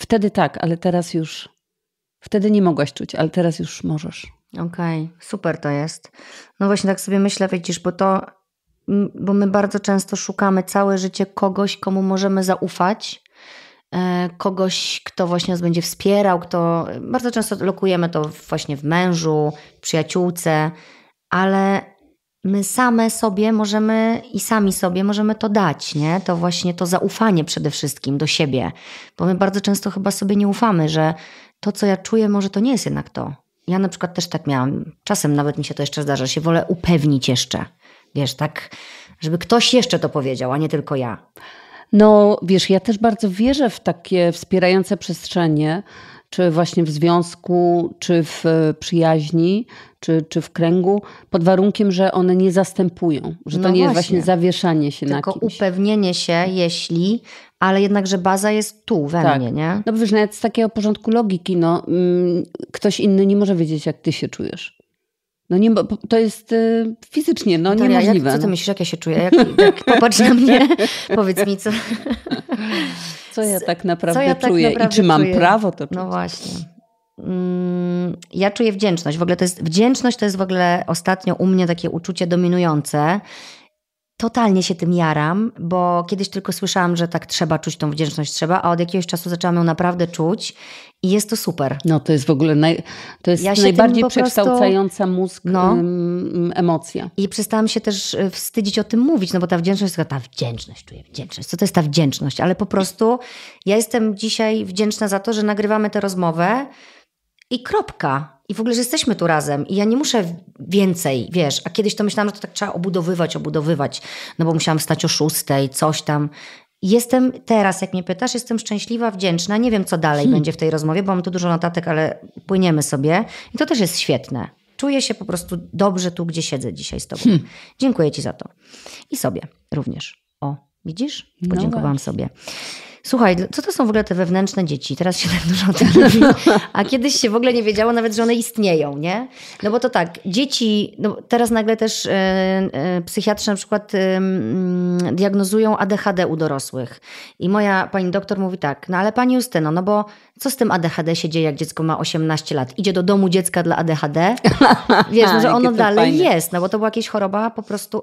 wtedy tak, ale teraz już, wtedy nie mogłaś czuć, ale teraz już możesz. Okej, okay. super to jest. No właśnie tak sobie myślę, widzisz, bo to bo my bardzo często szukamy całe życie kogoś, komu możemy zaufać, e, kogoś, kto właśnie nas będzie wspierał, kto bardzo często lokujemy to właśnie w mężu, przyjaciółce, ale my same sobie możemy i sami sobie możemy to dać, nie? To właśnie to zaufanie przede wszystkim do siebie, bo my bardzo często chyba sobie nie ufamy, że to, co ja czuję, może to nie jest jednak to. Ja na przykład też tak miałam. Czasem nawet mi się to jeszcze zdarza, się wolę upewnić jeszcze wiesz, tak, żeby ktoś jeszcze to powiedział, a nie tylko ja. No, wiesz, ja też bardzo wierzę w takie wspierające przestrzenie, czy właśnie w związku, czy w e, przyjaźni, czy, czy w kręgu, pod warunkiem, że one nie zastępują, że to no nie jest właśnie zawieszanie się Tylko na kimś. Tylko upewnienie się, jeśli, ale jednakże baza jest tu, we tak. mnie, nie? No wiesz, nawet z takiego porządku logiki, no, mm, ktoś inny nie może wiedzieć, jak ty się czujesz. No nie, bo to jest y, fizycznie no, Wiktoria, niemożliwe. Jak, co ty no. myślisz, jak ja się czuję? Jak, jak popatrz na mnie, powiedz mi, co... Co ja tak naprawdę ja tak czuję naprawdę i czy mam czuję? prawo to no czuć? No właśnie. Mm, ja czuję wdzięczność. W ogóle to jest, wdzięczność to jest w ogóle ostatnio u mnie takie uczucie dominujące totalnie się tym jaram, bo kiedyś tylko słyszałam, że tak trzeba czuć tą wdzięczność, trzeba, a od jakiegoś czasu zaczęłam ją naprawdę czuć i jest to super. No to jest w ogóle naj, to jest ja najbardziej przekształcająca prostu, mózg no, emocja. I przestałam się też y, wstydzić o tym mówić, no bo ta wdzięczność, ta wdzięczność, czuję wdzięczność. Co to jest ta wdzięczność? Ale po prostu ja jestem dzisiaj wdzięczna za to, że nagrywamy tę rozmowę i kropka. I w ogóle, że jesteśmy tu razem i ja nie muszę więcej, wiesz. A kiedyś to myślałam, że to tak trzeba obudowywać, obudowywać, no bo musiałam wstać o szóstej, coś tam. Jestem teraz, jak mnie pytasz, jestem szczęśliwa, wdzięczna. Nie wiem, co dalej hmm. będzie w tej rozmowie, bo mam tu dużo notatek, ale płyniemy sobie. I to też jest świetne. Czuję się po prostu dobrze tu, gdzie siedzę dzisiaj z tobą. Hmm. Dziękuję ci za to. I sobie również. O, widzisz? No Podziękowałam no sobie słuchaj, no, co to są w ogóle te wewnętrzne dzieci? Teraz się tak dużo o tym mówi, a kiedyś się w ogóle nie wiedziało nawet, że one istnieją, nie? No bo to tak, dzieci, no teraz nagle też e, e, psychiatrzy na przykład mm, diagnozują ADHD u dorosłych. I moja pani doktor mówi tak, no ale pani Justyno, no bo co z tym ADHD się dzieje, jak dziecko ma 18 lat? Idzie do domu dziecka dla ADHD? Wiesz, że ono dalej fajne. jest, no bo to była jakaś choroba po prostu,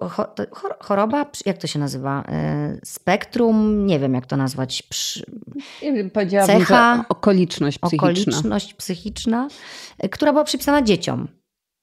choroba, jak to się nazywa? E, spektrum, nie wiem jak to nazwać. Powiedziałabym, cecha, okoliczność psychiczna. Okoliczność psychiczna, e, która była przypisana dzieciom.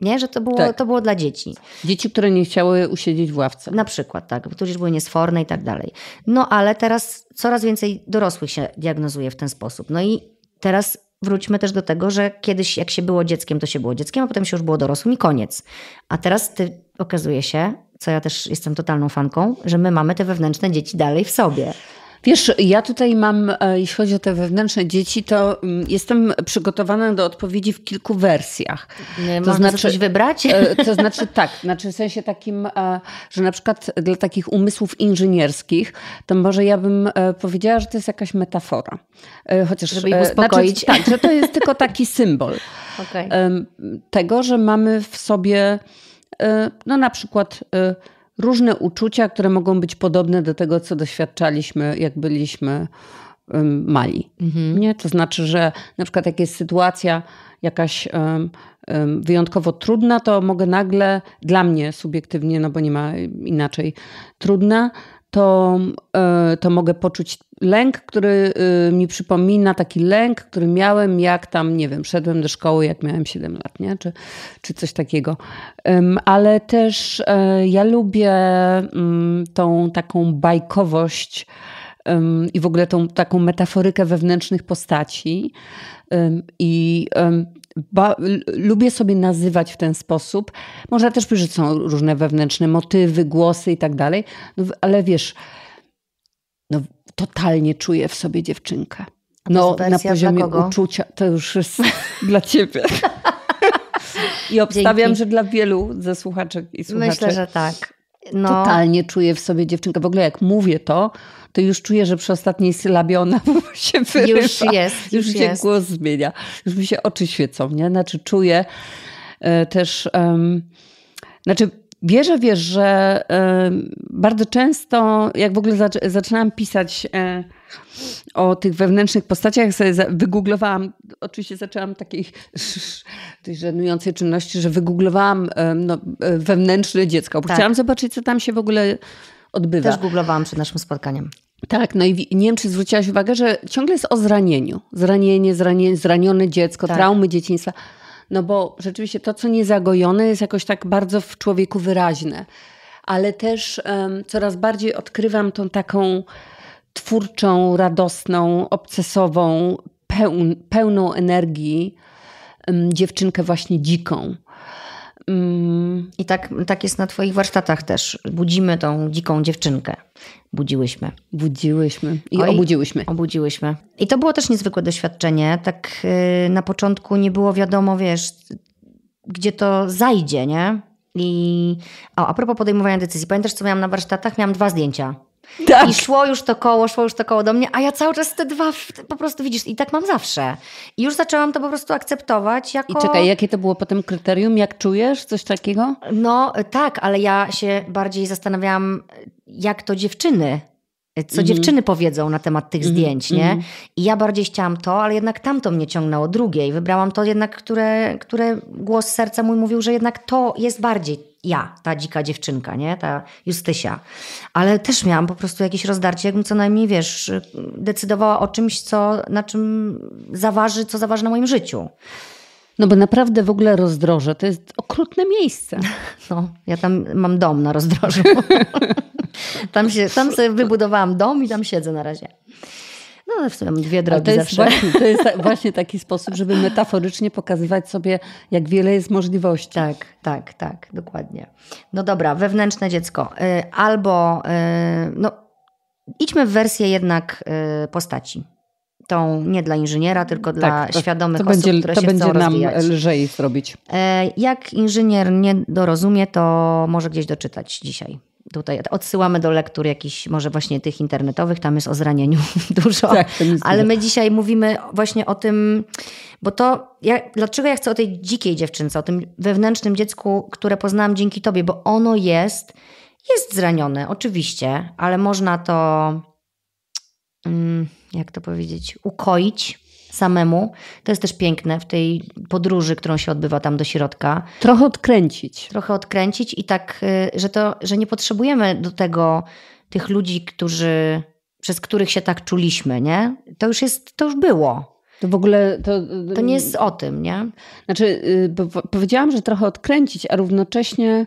Nie, że to było, tak. to było dla dzieci. Dzieci, które nie chciały usiedzieć w ławce. Na przykład, tak, które były niesforne i tak dalej. No ale teraz coraz więcej dorosłych się diagnozuje w ten sposób. No i teraz wróćmy też do tego, że kiedyś jak się było dzieckiem, to się było dzieckiem, a potem się już było dorosłym i koniec. A teraz ty, okazuje się, co ja też jestem totalną fanką, że my mamy te wewnętrzne dzieci dalej w sobie. Wiesz, ja tutaj mam, e, jeśli chodzi o te wewnętrzne dzieci, to mm, jestem przygotowana do odpowiedzi w kilku wersjach. Nie, to znaczy, coś wybrać? E, to znaczy tak, znaczy w sensie takim, e, że na przykład dla takich umysłów inżynierskich, to może ja bym powiedziała, że to jest jakaś metafora. Chociaż, Żeby ich znaczy, uspokoić. Znaczy, tak, że to jest tylko taki symbol okay. tego, że mamy w sobie no na przykład różne uczucia, które mogą być podobne do tego, co doświadczaliśmy, jak byliśmy um, mali. Mhm. Nie? To znaczy, że na przykład jak jest sytuacja jakaś um, um, wyjątkowo trudna, to mogę nagle, dla mnie subiektywnie, no bo nie ma inaczej, trudna, to, e, to mogę poczuć lęk, który y, mi przypomina taki lęk, który miałem, jak tam, nie wiem, szedłem do szkoły, jak miałem 7 lat, nie? Czy, czy coś takiego. Ale też e, ja lubię mm, tą taką bajkowość i w ogóle tą taką metaforykę wewnętrznych postaci. I Ba, lubię sobie nazywać w ten sposób. Można też powiedzieć, że są różne wewnętrzne motywy, głosy i tak dalej, no, ale wiesz, no, totalnie czuję w sobie dziewczynkę. No, na poziomie uczucia to już jest dla ciebie. I obstawiam, Dzięki. że dla wielu ze słuchaczek i słuchaczy. Myślę, że tak. No. Totalnie czuję w sobie dziewczynkę. W ogóle jak mówię to, to już czuję, że przy ostatniej sylabie ona się wyrywa. Już jest. Już, już się głos zmienia. Już mi się oczy świecą, nie? Znaczy czuję e, też... Um, znaczy wierzę, wiesz, że e, bardzo często, jak w ogóle zac zaczynałam pisać e, o tych wewnętrznych postaciach, sobie wygooglowałam, oczywiście zaczęłam takiej tej żenującej czynności, że wygooglowałam no, wewnętrzne dziecko, bo tak. chciałam zobaczyć, co tam się w ogóle odbywa. Też googlowałam przed naszym spotkaniem. Tak, no i nie wiem, czy zwróciłaś uwagę, że ciągle jest o zranieniu. Zranienie, zranie, zranione dziecko, tak. traumy dzieciństwa. No bo rzeczywiście to, co niezagojone, jest jakoś tak bardzo w człowieku wyraźne. Ale też um, coraz bardziej odkrywam tą taką twórczą, radosną, obcesową, peł, pełną energii um, dziewczynkę właśnie dziką. Mm, I tak, tak jest na Twoich warsztatach też. Budzimy tą dziką dziewczynkę. Budziłyśmy. Budziłyśmy i Oj, obudziłyśmy. Obudziłyśmy. I to było też niezwykłe doświadczenie. Tak y, na początku nie było wiadomo, wiesz, gdzie to zajdzie, nie? I o, a propos podejmowania decyzji, pamiętasz, co miałam na warsztatach? Miałam dwa zdjęcia tak. I szło już to koło, szło już to koło do mnie, a ja cały czas te dwa po prostu widzisz, i tak mam zawsze. I już zaczęłam to po prostu akceptować jako... I czekaj, jakie to było potem kryterium? Jak czujesz? Coś takiego? No tak, ale ja się bardziej zastanawiałam, jak to dziewczyny co mhm. dziewczyny powiedzą na temat tych mhm, zdjęć, nie? Mhm. I ja bardziej chciałam to, ale jednak tamto mnie ciągnęło drugie i wybrałam to jednak, które, które głos serca mój mówił, że jednak to jest bardziej ja, ta dzika dziewczynka, nie? Ta Justysia. Ale też miałam po prostu jakieś rozdarcie, jakbym co najmniej, wiesz, decydowała o czymś, co, na czym zaważy, co zaważy na moim życiu. No bo naprawdę w ogóle rozdroże to jest okrutne miejsce. No, ja tam mam dom na rozdrożu. tam, się, tam sobie wybudowałam dom i tam siedzę na razie. No w sumie dwie drogi to jest, właśnie, to jest właśnie, taki sposób, żeby metaforycznie pokazywać sobie, jak wiele jest możliwości. Tak, tak, tak, dokładnie. No dobra, wewnętrzne dziecko. Y, albo, y, no idźmy w wersję jednak y, postaci tą nie dla inżyniera, tylko dla tak, to, świadomych to osób, będzie, które to się będzie chcą nam rozwijać. lżej zrobić. Jak inżynier nie dorozumie, to może gdzieś doczytać dzisiaj tutaj odsyłamy do lektur jakichś może właśnie tych internetowych, tam jest o zranieniu dużo, tak, ale my dzisiaj mówimy właśnie o tym, bo to, ja, dlaczego ja chcę o tej dzikiej dziewczynce, o tym wewnętrznym dziecku, które poznałam dzięki tobie, bo ono jest, jest zranione, oczywiście, ale można to, mm, jak to powiedzieć, ukoić, samemu. To jest też piękne w tej podróży, którą się odbywa tam do środka. Trochę odkręcić. Trochę odkręcić i tak, y, że to, że nie potrzebujemy do tego tych ludzi, którzy, przez których się tak czuliśmy, nie? To już jest, to już było. To w ogóle to. Y, to nie jest o tym, nie? Znaczy, y, powiedziałam, że trochę odkręcić, a równocześnie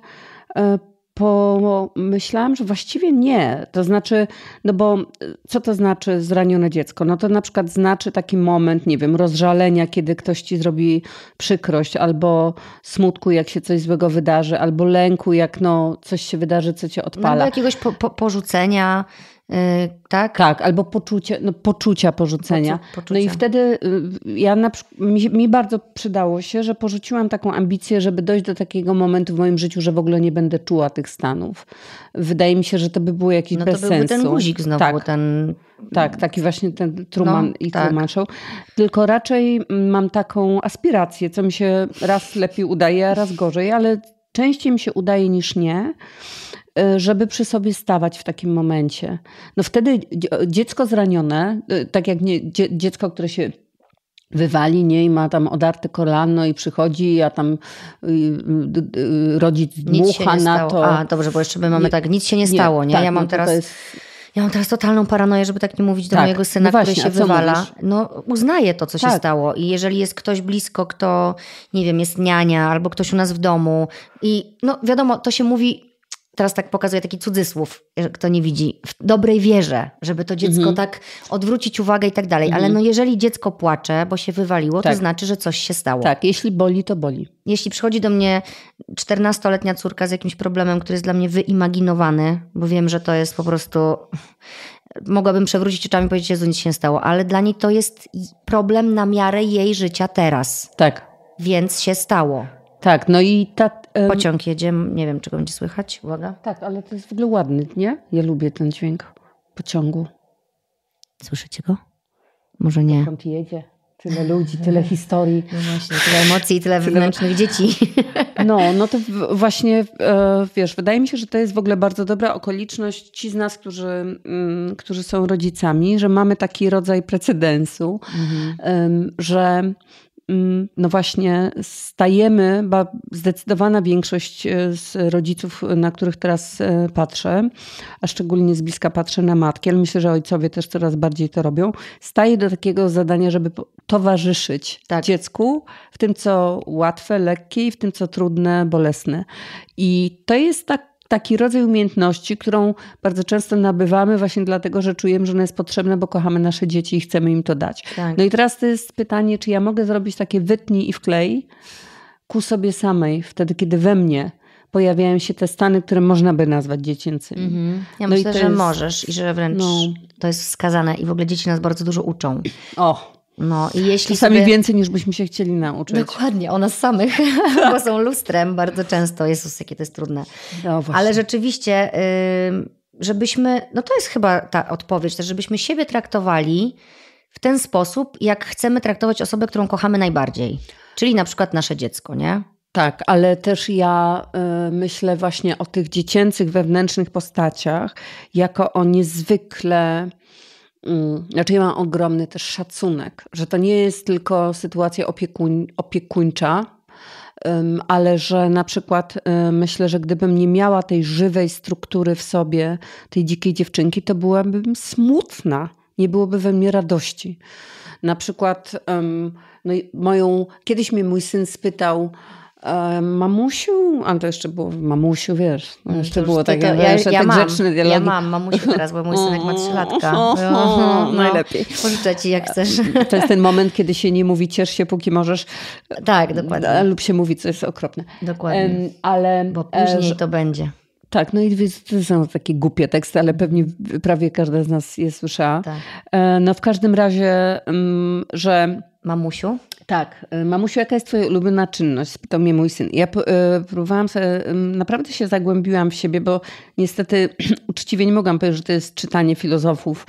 pomyślałam, że właściwie nie. To znaczy, no bo y, co to znaczy zranione dziecko? No to na przykład znaczy taki moment, nie wiem, rozżalenia, kiedy ktoś ci zrobi przykrość, albo smutku, jak się coś złego wydarzy, albo lęku, jak no coś się wydarzy, co cię no, odpala. Albo jakiegoś po, po, porzucenia, Y, tak? Tak, albo poczucie, no, poczucia porzucenia. poczucia. No i wtedy y, ja na, mi, mi, bardzo przydało się, że porzuciłam taką ambicję, żeby dojść do takiego momentu w moim życiu, że w ogóle nie będę czuła tych stanów. Wydaje mi się, że to by było jakiś no, to bez ten guzik znowu, tak. ten... Tak, taki właśnie ten Truman no, i tak. Truman Show. Tylko raczej mm, mam taką aspirację, co mi się raz lepiej udaje, a raz gorzej, ale częściej mi się udaje niż nie. Y, żeby przy sobie stawać w takim momencie. No wtedy dziecko zranione, y, tak jak nie, dziecko, które się wywali, nie? I ma tam odarte kolano i przychodzi, a tam y, rodzic dmucha na to. A, dobrze, bo jeszcze my mamy nie, tak, nic się nie, nie stało, nie? Tak, ja mam no teraz... Jest... Ja mam teraz totalną paranoję, żeby tak nie mówić do tak, mojego syna, no właśnie, który się wywala. Mówisz? No uznaje to, co tak. się stało. I jeżeli jest ktoś blisko, kto, nie wiem, jest niania albo ktoś u nas w domu i no wiadomo, to się mówi teraz tak pokazuję taki cudzysłów, kto nie widzi, w dobrej wierze, żeby to dziecko mhm. tak odwrócić uwagę i tak dalej. Mhm. Ale no jeżeli dziecko płacze, bo się wywaliło, tak. to znaczy, że coś się stało. Tak, jeśli boli, to boli. Jeśli przychodzi do mnie 14-letnia córka z jakimś problemem, który jest dla mnie wyimaginowany, bo wiem, że to jest po prostu... Mogłabym przewrócić oczami i powiedzieć, że nic się nie stało, ale dla niej to jest problem na miarę jej życia teraz. Tak. Więc się stało. Tak, no i ta Pociąg jedzie, nie wiem czego będzie słychać, uwaga. Tak, ale to jest w ogóle ładny, nie? Ja lubię ten dźwięk pociągu. Słyszycie go? Może nie. Pociąg jedzie. Tyle ludzi, tyle historii. No właśnie, tyle emocji i tyle wewnętrznych dzieci. No, no to właśnie, e, wiesz, wydaje mi się, że to jest w ogóle bardzo dobra okoliczność ci z nas, którzy, mm, którzy są rodzicami, że mamy taki rodzaj precedensu, mhm. że Mm, no właśnie stajemy, ba zdecydowana większość e, z rodziców, na których teraz e, patrzę, a szczególnie z bliska patrzę na matki, ale myślę, że ojcowie też coraz bardziej to robią, staje do takiego zadania, żeby towarzyszyć tak. dziecku w tym, co łatwe, lekkie i w tym, co trudne, bolesne. I to jest tak taki rodzaj umiejętności, którą bardzo często nabywamy właśnie dlatego, że czujemy, że ona jest potrzebna, bo kochamy nasze dzieci i chcemy im to dać. Tak. No i teraz to jest pytanie, czy ja mogę zrobić takie wytnij i wklej ku sobie samej, wtedy kiedy we mnie pojawiają się te stany, które można by nazwać dziecięcymi. Mhm. Ja no myślę, że jest... możesz i że wręcz no. to jest wskazane i w ogóle dzieci nas bardzo dużo uczą. O! No i jeśli Czasami sobie... więcej niż byśmy się chcieli nauczyć. Dokładnie, o nas samych, bo są lustrem bardzo często. Jezus, jakie to jest trudne. No, Ale rzeczywiście, żebyśmy, no to jest chyba ta odpowiedź, żebyśmy siebie traktowali w ten sposób, jak chcemy traktować osobę, którą kochamy najbardziej. Czyli na przykład nasze dziecko, nie? Tak, ale też ja y, myślę właśnie o tych dziecięcych wewnętrznych postaciach, jako o niezwykle Mm, znaczy, ja mam ogromny też szacunek, że to nie jest tylko sytuacja opiekuń, opiekuńcza, ale że na przykład y, myślę, że gdybym nie miała tej żywej struktury w sobie, tej dzikiej dziewczynki, to byłabym smutna, nie byłoby we mnie radości. Na przykład, no, moją, kiedyś mnie mój syn spytał, E, mamusiu, a to jeszcze było mamusiu, wiesz, no mm, jeszcze było takie, ja, ja, mam, grzeczne dialogi. Ja mam mamusiu teraz, bo mój synek ma trzylatka. O, no, no. najlepiej. pożyczę ci jak chcesz. To jest ten moment, kiedy się nie mówi ciesz się póki możesz. Tak, dokładnie. Lub się mówi, co jest okropne. Dokładnie, ale, bo e, później że... to będzie. Tak, no i to są takie głupie teksty, ale pewnie prawie każda z nas je słyszała. Tak. E, no w każdym razie, mm, że... Mamusiu? Tak. E, mamusiu, jaka jest twoja ulubiona czynność? Spytał mnie mój syn. Ja e, próbowałam sobie, naprawdę się zagłębiłam w siebie, bo niestety uczciwie nie mogłam powiedzieć, że to jest czytanie filozofów.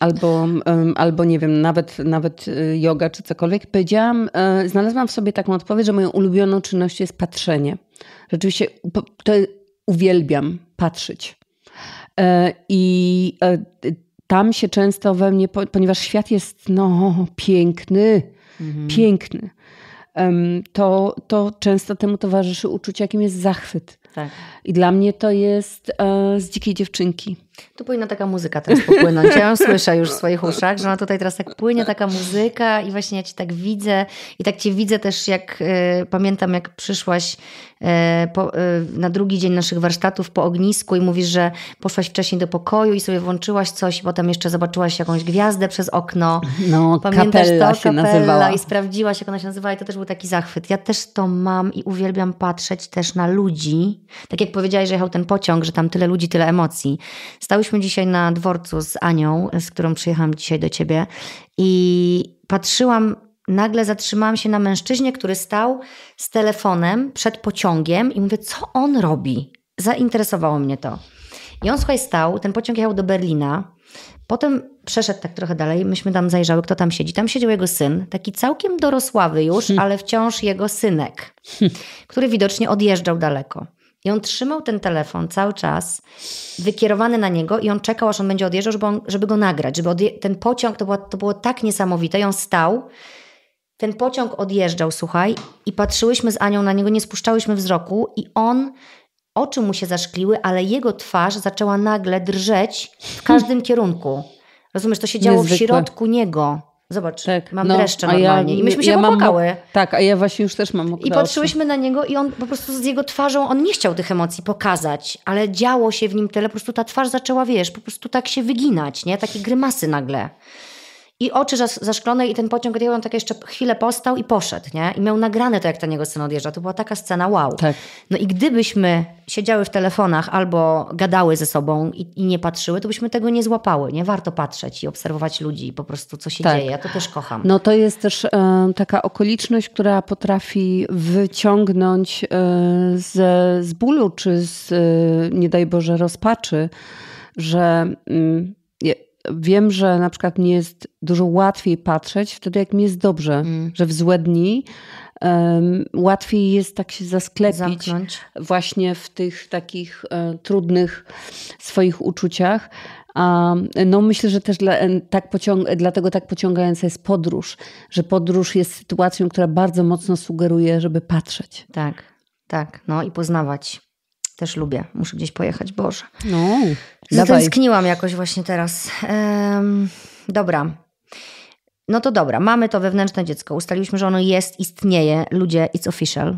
albo, albo nie wiem, nawet, nawet e, yoga czy cokolwiek. Powiedziałam, znalazłam w sobie taką odpowiedź, że moją ulubioną czynność jest patrzenie. Rzeczywiście to uwielbiam patrzeć. I tam się często we mnie, ponieważ świat jest no, piękny, mhm. piękny, to, to często temu towarzyszy uczucie, jakim jest zachwyt. Tak. I dla mnie to jest e, z dzikiej dziewczynki. Tu powinna taka muzyka teraz popłynąć. Ja ją słyszę już w swoich uszach, że ona tutaj teraz tak płynie, taka muzyka i właśnie ja cię tak widzę i tak cię widzę też jak, y, pamiętam jak przyszłaś y, po, y, na drugi dzień naszych warsztatów po ognisku i mówisz, że poszłaś wcześniej do pokoju i sobie włączyłaś coś i potem jeszcze zobaczyłaś jakąś gwiazdę przez okno. No, Pamiętasz kapella to? Się kapella nazywała. I sprawdziłaś jak ona się nazywa i to też był taki zachwyt. Ja też to mam i uwielbiam patrzeć też na ludzi. Tak jak powiedziałaś, że jechał ten pociąg, że tam tyle ludzi, tyle emocji. Z Stałyśmy dzisiaj na dworcu z Anią, z którą przyjechałam dzisiaj do ciebie i patrzyłam, nagle zatrzymałam się na mężczyźnie, który stał z telefonem przed pociągiem i mówię, co on robi? Zainteresowało mnie to. I on słuchaj stał, ten pociąg jechał do Berlina, Potem przeszedł tak trochę dalej, myśmy tam zajrzały, kto tam siedzi. Tam siedział jego syn, taki całkiem dorosławy już, hmm. ale wciąż jego synek, hmm. który widocznie odjeżdżał daleko. I on trzymał ten telefon cały czas, wykierowany na niego, i on czekał, aż on będzie odjeżdżał, żeby, on, żeby go nagrać. Żeby odje- ten pociąg to było, to było tak niesamowite. I on stał. Ten pociąg odjeżdżał, słuchaj, i patrzyłyśmy z Anią na niego, nie spuszczałyśmy wzroku, i on oczy mu się zaszkliły, ale jego twarz zaczęła nagle drżeć w każdym kierunku. Rozumiesz, to się działo Niezwykle. w środku niego. Zobacz, tak, mam no, dreszcze normalnie. Ja, I myśmy się ja tak, a ja właśnie już też mam I patrzyłyśmy na niego i on po prostu z jego twarzą, on nie chciał tych emocji pokazać, ale działo się w nim tyle, po prostu ta twarz zaczęła, wiesz, po prostu tak się wyginać, nie? Takie grymasy nagle. I oczy zaszklone i ten pociąg odjechał, on tak jeszcze chwilę postał i poszedł, nie? I miał nagrane to, jak ten jego syn odjeżdża. To była taka scena wow. Tak. No i gdybyśmy siedziały w telefonach albo gadały ze sobą i, i, nie patrzyły, to byśmy tego nie złapały, nie? Warto patrzeć i obserwować ludzi i po prostu co się tak. dzieje. Ja to też kocham. No to jest też e, taka okoliczność, która potrafi wyciągnąć e, z, z bólu czy z, e, nie daj Boże, rozpaczy, że... Mm, wiem, że na przykład mi jest dużo łatwiej patrzeć wtedy, jak mi jest dobrze, mm. że w złe dni um, łatwiej jest tak się zasklepić Zamknąć. właśnie w tych takich e, trudnych swoich uczuciach. A, no myślę, że też dla, tak pociąga, dlatego tak pociągająca jest podróż, że podróż jest sytuacją, która bardzo mocno sugeruje, żeby patrzeć. Tak, tak. No i poznawać. Też lubię. Muszę gdzieś pojechać, Boże. No. Zatęskniłam jakoś właśnie teraz. Ehm, dobra. No to dobra, mamy to wewnętrzne dziecko. Ustaliłyśmy, że ono jest, istnieje. Ludzie, it's official.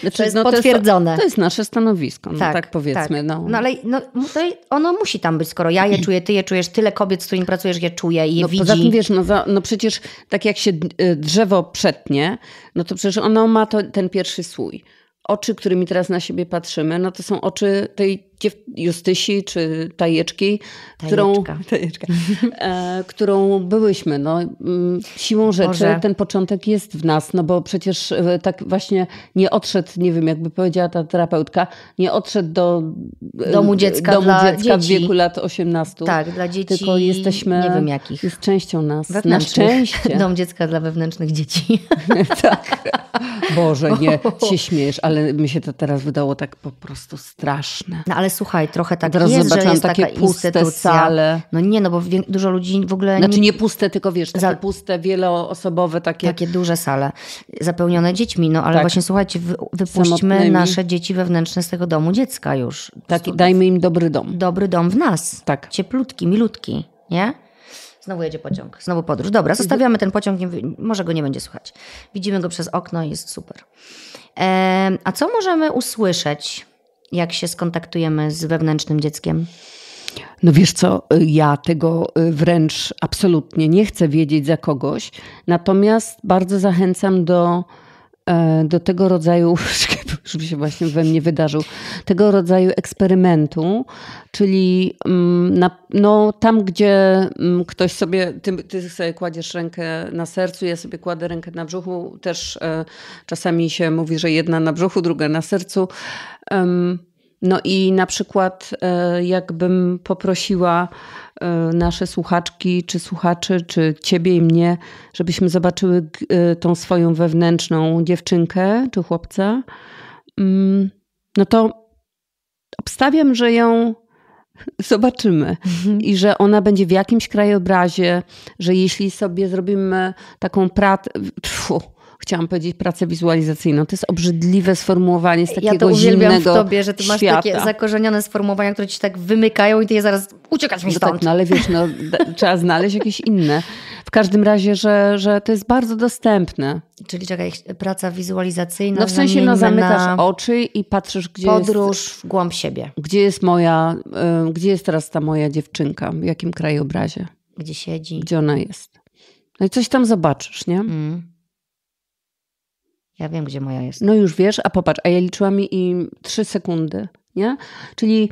znaczy, to jest no, potwierdzone. To jest, to jest, nasze stanowisko, no, tak, tak powiedzmy. Tak. No. no. ale no, no ono musi tam być, skoro ja je czuję, ty je czujesz, tyle kobiet, z którymi pracujesz, je czuję i je no, widzi. Poza tym wiesz, no, za, no przecież tak jak się y, drzewo przetnie, no to przecież ono ma to, ten pierwszy słój. Oczy, którymi teraz na siebie patrzymy, no to są oczy tej Justysi czy Tajeczki, Tajeczka. którą, tajeczka, e, którą byłyśmy. No, mm, siłą rzeczy Boże. ten początek jest w nas, no bo przecież e, tak właśnie nie odszedł, nie wiem, jakby powiedziała ta terapeutka, nie odszedł do e, domu dziecka, domu dla dziecka dzieci. w wieku lat 18. Tak, dla dzieci. Tylko jesteśmy nie wiem jakich. Jest częścią nas. Na szczęście. Dom dziecka dla wewnętrznych dzieci. tak. Boże, nie, się śmiesz, ale mi się to teraz wydało tak po prostu straszne. No ale słuchaj, trochę tak Teraz jest, że jest takie taka puste instytucja. Sale. No nie, no bo dużo ludzi w ogóle... Znaczy nie puste, tylko wiesz, takie za... puste, wieloosobowe takie... Takie duże sale, zapełnione dziećmi, no ale tak. właśnie słuchajcie, wypuśćmy Samotnymi. nasze dzieci wewnętrzne z tego domu dziecka już. Tak, dajmy im dobry dom. Dobry dom w nas. Tak. Cieplutki, milutki, nie? Znowu jedzie pociąg, znowu podróż. Dobra, mhm. zostawiamy ten pociąg, może go nie będzie słychać. Widzimy go przez okno, jest super. a co możemy usłyszeć jak się skontaktujemy z wewnętrznym dzieckiem? No wiesz co, ja tego y, wręcz absolutnie nie chcę wiedzieć za kogoś, natomiast bardzo zachęcam do E, do tego rodzaju, żeby się właśnie we mnie wydarzył, tego rodzaju eksperymentu, czyli mm, na, no, tam, gdzie mm, ktoś sobie, ty, ty, sobie kładziesz rękę na sercu, ja sobie kładę rękę na brzuchu, też e, czasami się mówi, że jedna na brzuchu, druga na sercu. No i na przykład, e, jakbym poprosiła Y, nasze słuchaczki, czy słuchaczy, czy ciebie i mnie, żebyśmy zobaczyły y, tą swoją wewnętrzną dziewczynkę czy chłopca, mm, no to obstawiam, że ją zobaczymy mhm. i że ona będzie w jakimś krajobrazie, że jeśli sobie zrobimy taką pracę, chciałam powiedzieć pracę wizualizacyjną. To jest obrzydliwe sformułowanie z takiego ja to zimnego w tobie, że ty masz świata. takie zakorzenione sformułowania, które ci tak wymykają i ty je zaraz uciekać mi no stąd. No, tak, no ale wiesz, no, trzeba znaleźć jakieś inne. W każdym razie, że, że to jest bardzo dostępne. Czyli czekaj, praca wizualizacyjna. No w sensie no, zamykasz na... oczy i patrzysz, gdzie Podróż jest, w głąb siebie. Gdzie jest moja, y, gdzie jest teraz ta moja dziewczynka? W jakim krajobrazie? Gdzie siedzi? Gdzie ona jest? No i coś tam zobaczysz, nie? Mm. Ja wiem, gdzie moja jest. No już wiesz, a popatrz, a ja liczyłam i 3 sekundy, nie? Czyli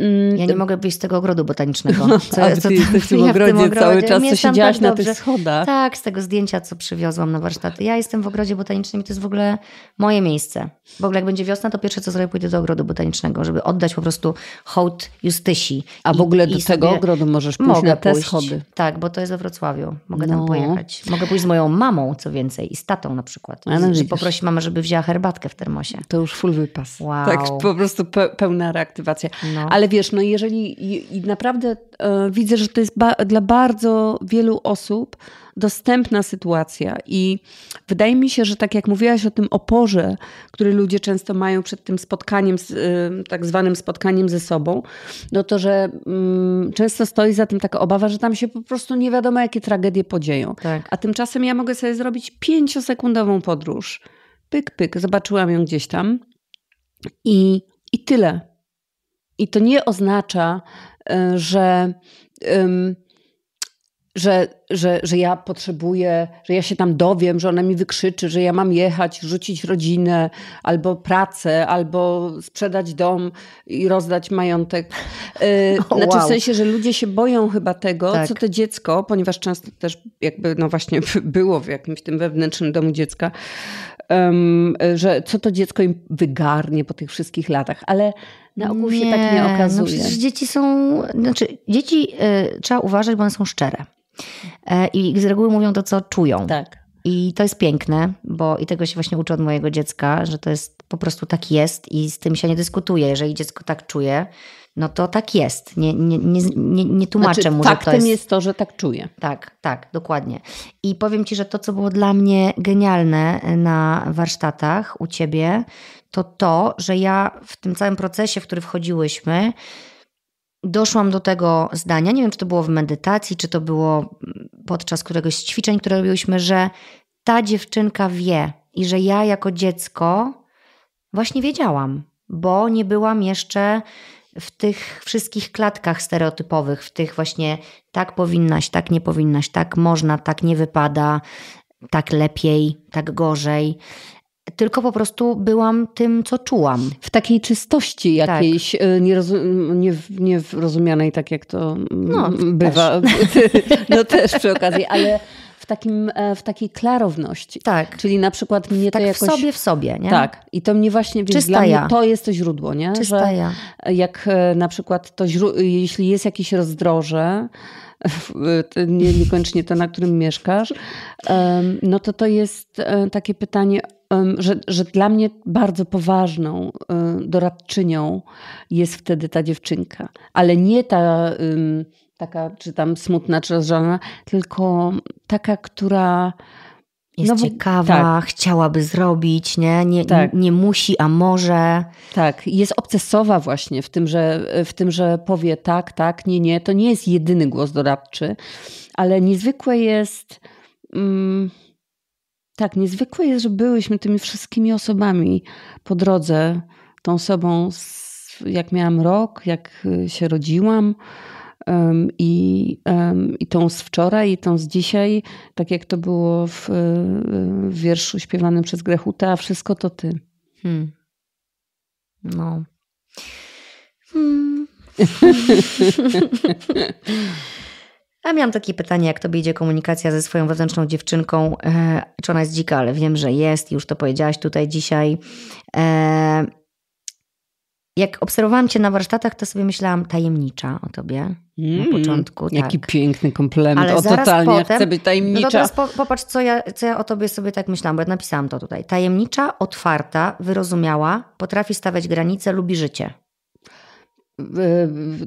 Mm, ja nie mogę wyjść z tego ogrodu botanicznego. Co, A co ty tam, w tym ja ogrodzie w tym ogrodzie. cały czas, co siedziałaś tak na dobrze. tych schodach. Tak, z tego zdjęcia, co przywiozłam na warsztaty. Ja jestem w ogrodzie botanicznym i to jest w ogóle moje miejsce. W ogóle jak będzie wiosna, to pierwsze co zrobię, pójdę do ogrodu botanicznego, żeby oddać po prostu hołd Justysi. A w ogóle I, do i tego ogrodu możesz pójść mogę na te pójść. schody. Tak, bo to jest we Wrocławiu. Mogę no. tam pojechać. Mogę pójść z moją mamą, co więcej, i z tatą na przykład. No, no, poprosi mamę, żeby wzięła herbatkę w termosie. To już full wypas. Wow. Tak, po prostu pe pełna reaktywacja. No. Ale wiesz, no jeżeli i, i naprawdę e, widzę, że to jest ba dla bardzo wielu osób dostępna sytuacja i wydaje mi się, że tak jak mówiłaś o tym oporze, który ludzie często mają przed tym spotkaniem, z, e, tak zwanym spotkaniem ze sobą, no to, że mm, często stoi za tym taka obawa, że tam się po prostu nie wiadomo jakie tragedie podzieją. Tak. A tymczasem ja mogę sobie zrobić pięciosekundową podróż. Pyk, pyk, zobaczyłam ją gdzieś tam i, i tyle. I to nie oznacza, e, że, że, że, że ja potrzebuję, że ja się tam dowiem, że ona mi wykrzyczy, że ja mam jechać, rzucić rodzinę, albo pracę, albo sprzedać dom i rozdać majątek. Oh, znaczy wow. w sensie, że ludzie się boją chyba tego, tak. co to dziecko, ponieważ często też jakby no właśnie było w jakimś tym wewnętrznym domu dziecka, że co to dziecko im wygarnie po tych wszystkich latach, ale na ogół nie, się tak nie no okazuje. No przecież dzieci są, znaczy dzieci y, trzeba uważać, bo one są szczere. Y, I z reguły mówią to, co czują. Tak. I to jest piękne, bo i tego się właśnie uczę od mojego dziecka, że to jest po prostu tak jest i z tym się nie dyskutuje. Jeżeli dziecko tak czuje, no to tak jest. Nie, nie, nie, nie, tłumaczę znaczy, mu, faktem że to jest... jest to, że tak czuję. Tak, tak, dokładnie. I powiem Ci, że to, co było dla mnie genialne e, na warsztatach u Ciebie, to to, że ja w tym całym procesie, w który wchodziłyśmy, doszłam do tego zdania, nie wiem, czy to było w medytacji, czy to było podczas któregoś z ćwiczeń, które robiłyśmy, że ta dziewczynka wie i że ja jako dziecko właśnie wiedziałam, bo nie byłam jeszcze w tych wszystkich klatkach stereotypowych, w tych właśnie tak powinnaś, tak nie powinnaś, tak można, tak nie wypada, tak lepiej, tak gorzej tylko po prostu byłam tym, co czułam. W takiej czystości tak. jakiejś, tak. nie, nie tak, jak to mm, no, bywa. Też. no też przy okazji, ale takim, e, w takiej klarowności. Tak. Czyli na przykład mnie tak to jakoś... w sobie, w sobie, nie? Tak. I to mnie właśnie... Czysta ja. to jest to źródło, nie? Czysta Że ja. Jak e, na przykład to źródło, jeśli jest jakieś rozdroże, nie, niekoniecznie to, na którym mieszkasz, no to to jest e, takie pytanie, że, że dla mnie bardzo poważną doradczynią jest wtedy ta dziewczynka, ale nie ta taka czy tam smutna, czy rozżalona, tylko taka, która jest no ciekawa, tak. chciałaby zrobić, nie? Nie, tak. nie, nie musi, a może. Tak, jest obcesowa właśnie w tym, że, w tym, że powie tak, tak, nie, nie. To nie jest jedyny głos doradczy, ale niezwykłe jest. Mm, tak, niezwykłe jest, że byłyśmy tymi wszystkimi osobami po drodze, tą osobą, z, jak miałam rok, jak y, się rodziłam i, i tą z wczoraj, i tą z dzisiaj, tak jak to było w, w wierszu śpiewanym przez Grechuta, a wszystko to ty. Hmm. No. Hmm. A miałam takie pytanie, jak tobie idzie komunikacja ze swoją wewnętrzną dziewczynką? E, czy ona jest dzika, ale wiem, że jest, już to powiedziałaś tutaj dzisiaj. E, jak obserwowałam cię na warsztatach, to sobie myślałam tajemnicza o tobie mm, na początku. Jaki tak. piękny komplement. Ale o totalnie potem, chcę być tajemnicza. No to teraz po, popatrz, co ja, co ja o tobie sobie tak myślałam, bo ja napisałam to tutaj. Tajemnicza, otwarta, wyrozumiała, potrafi stawiać granice, lubi życie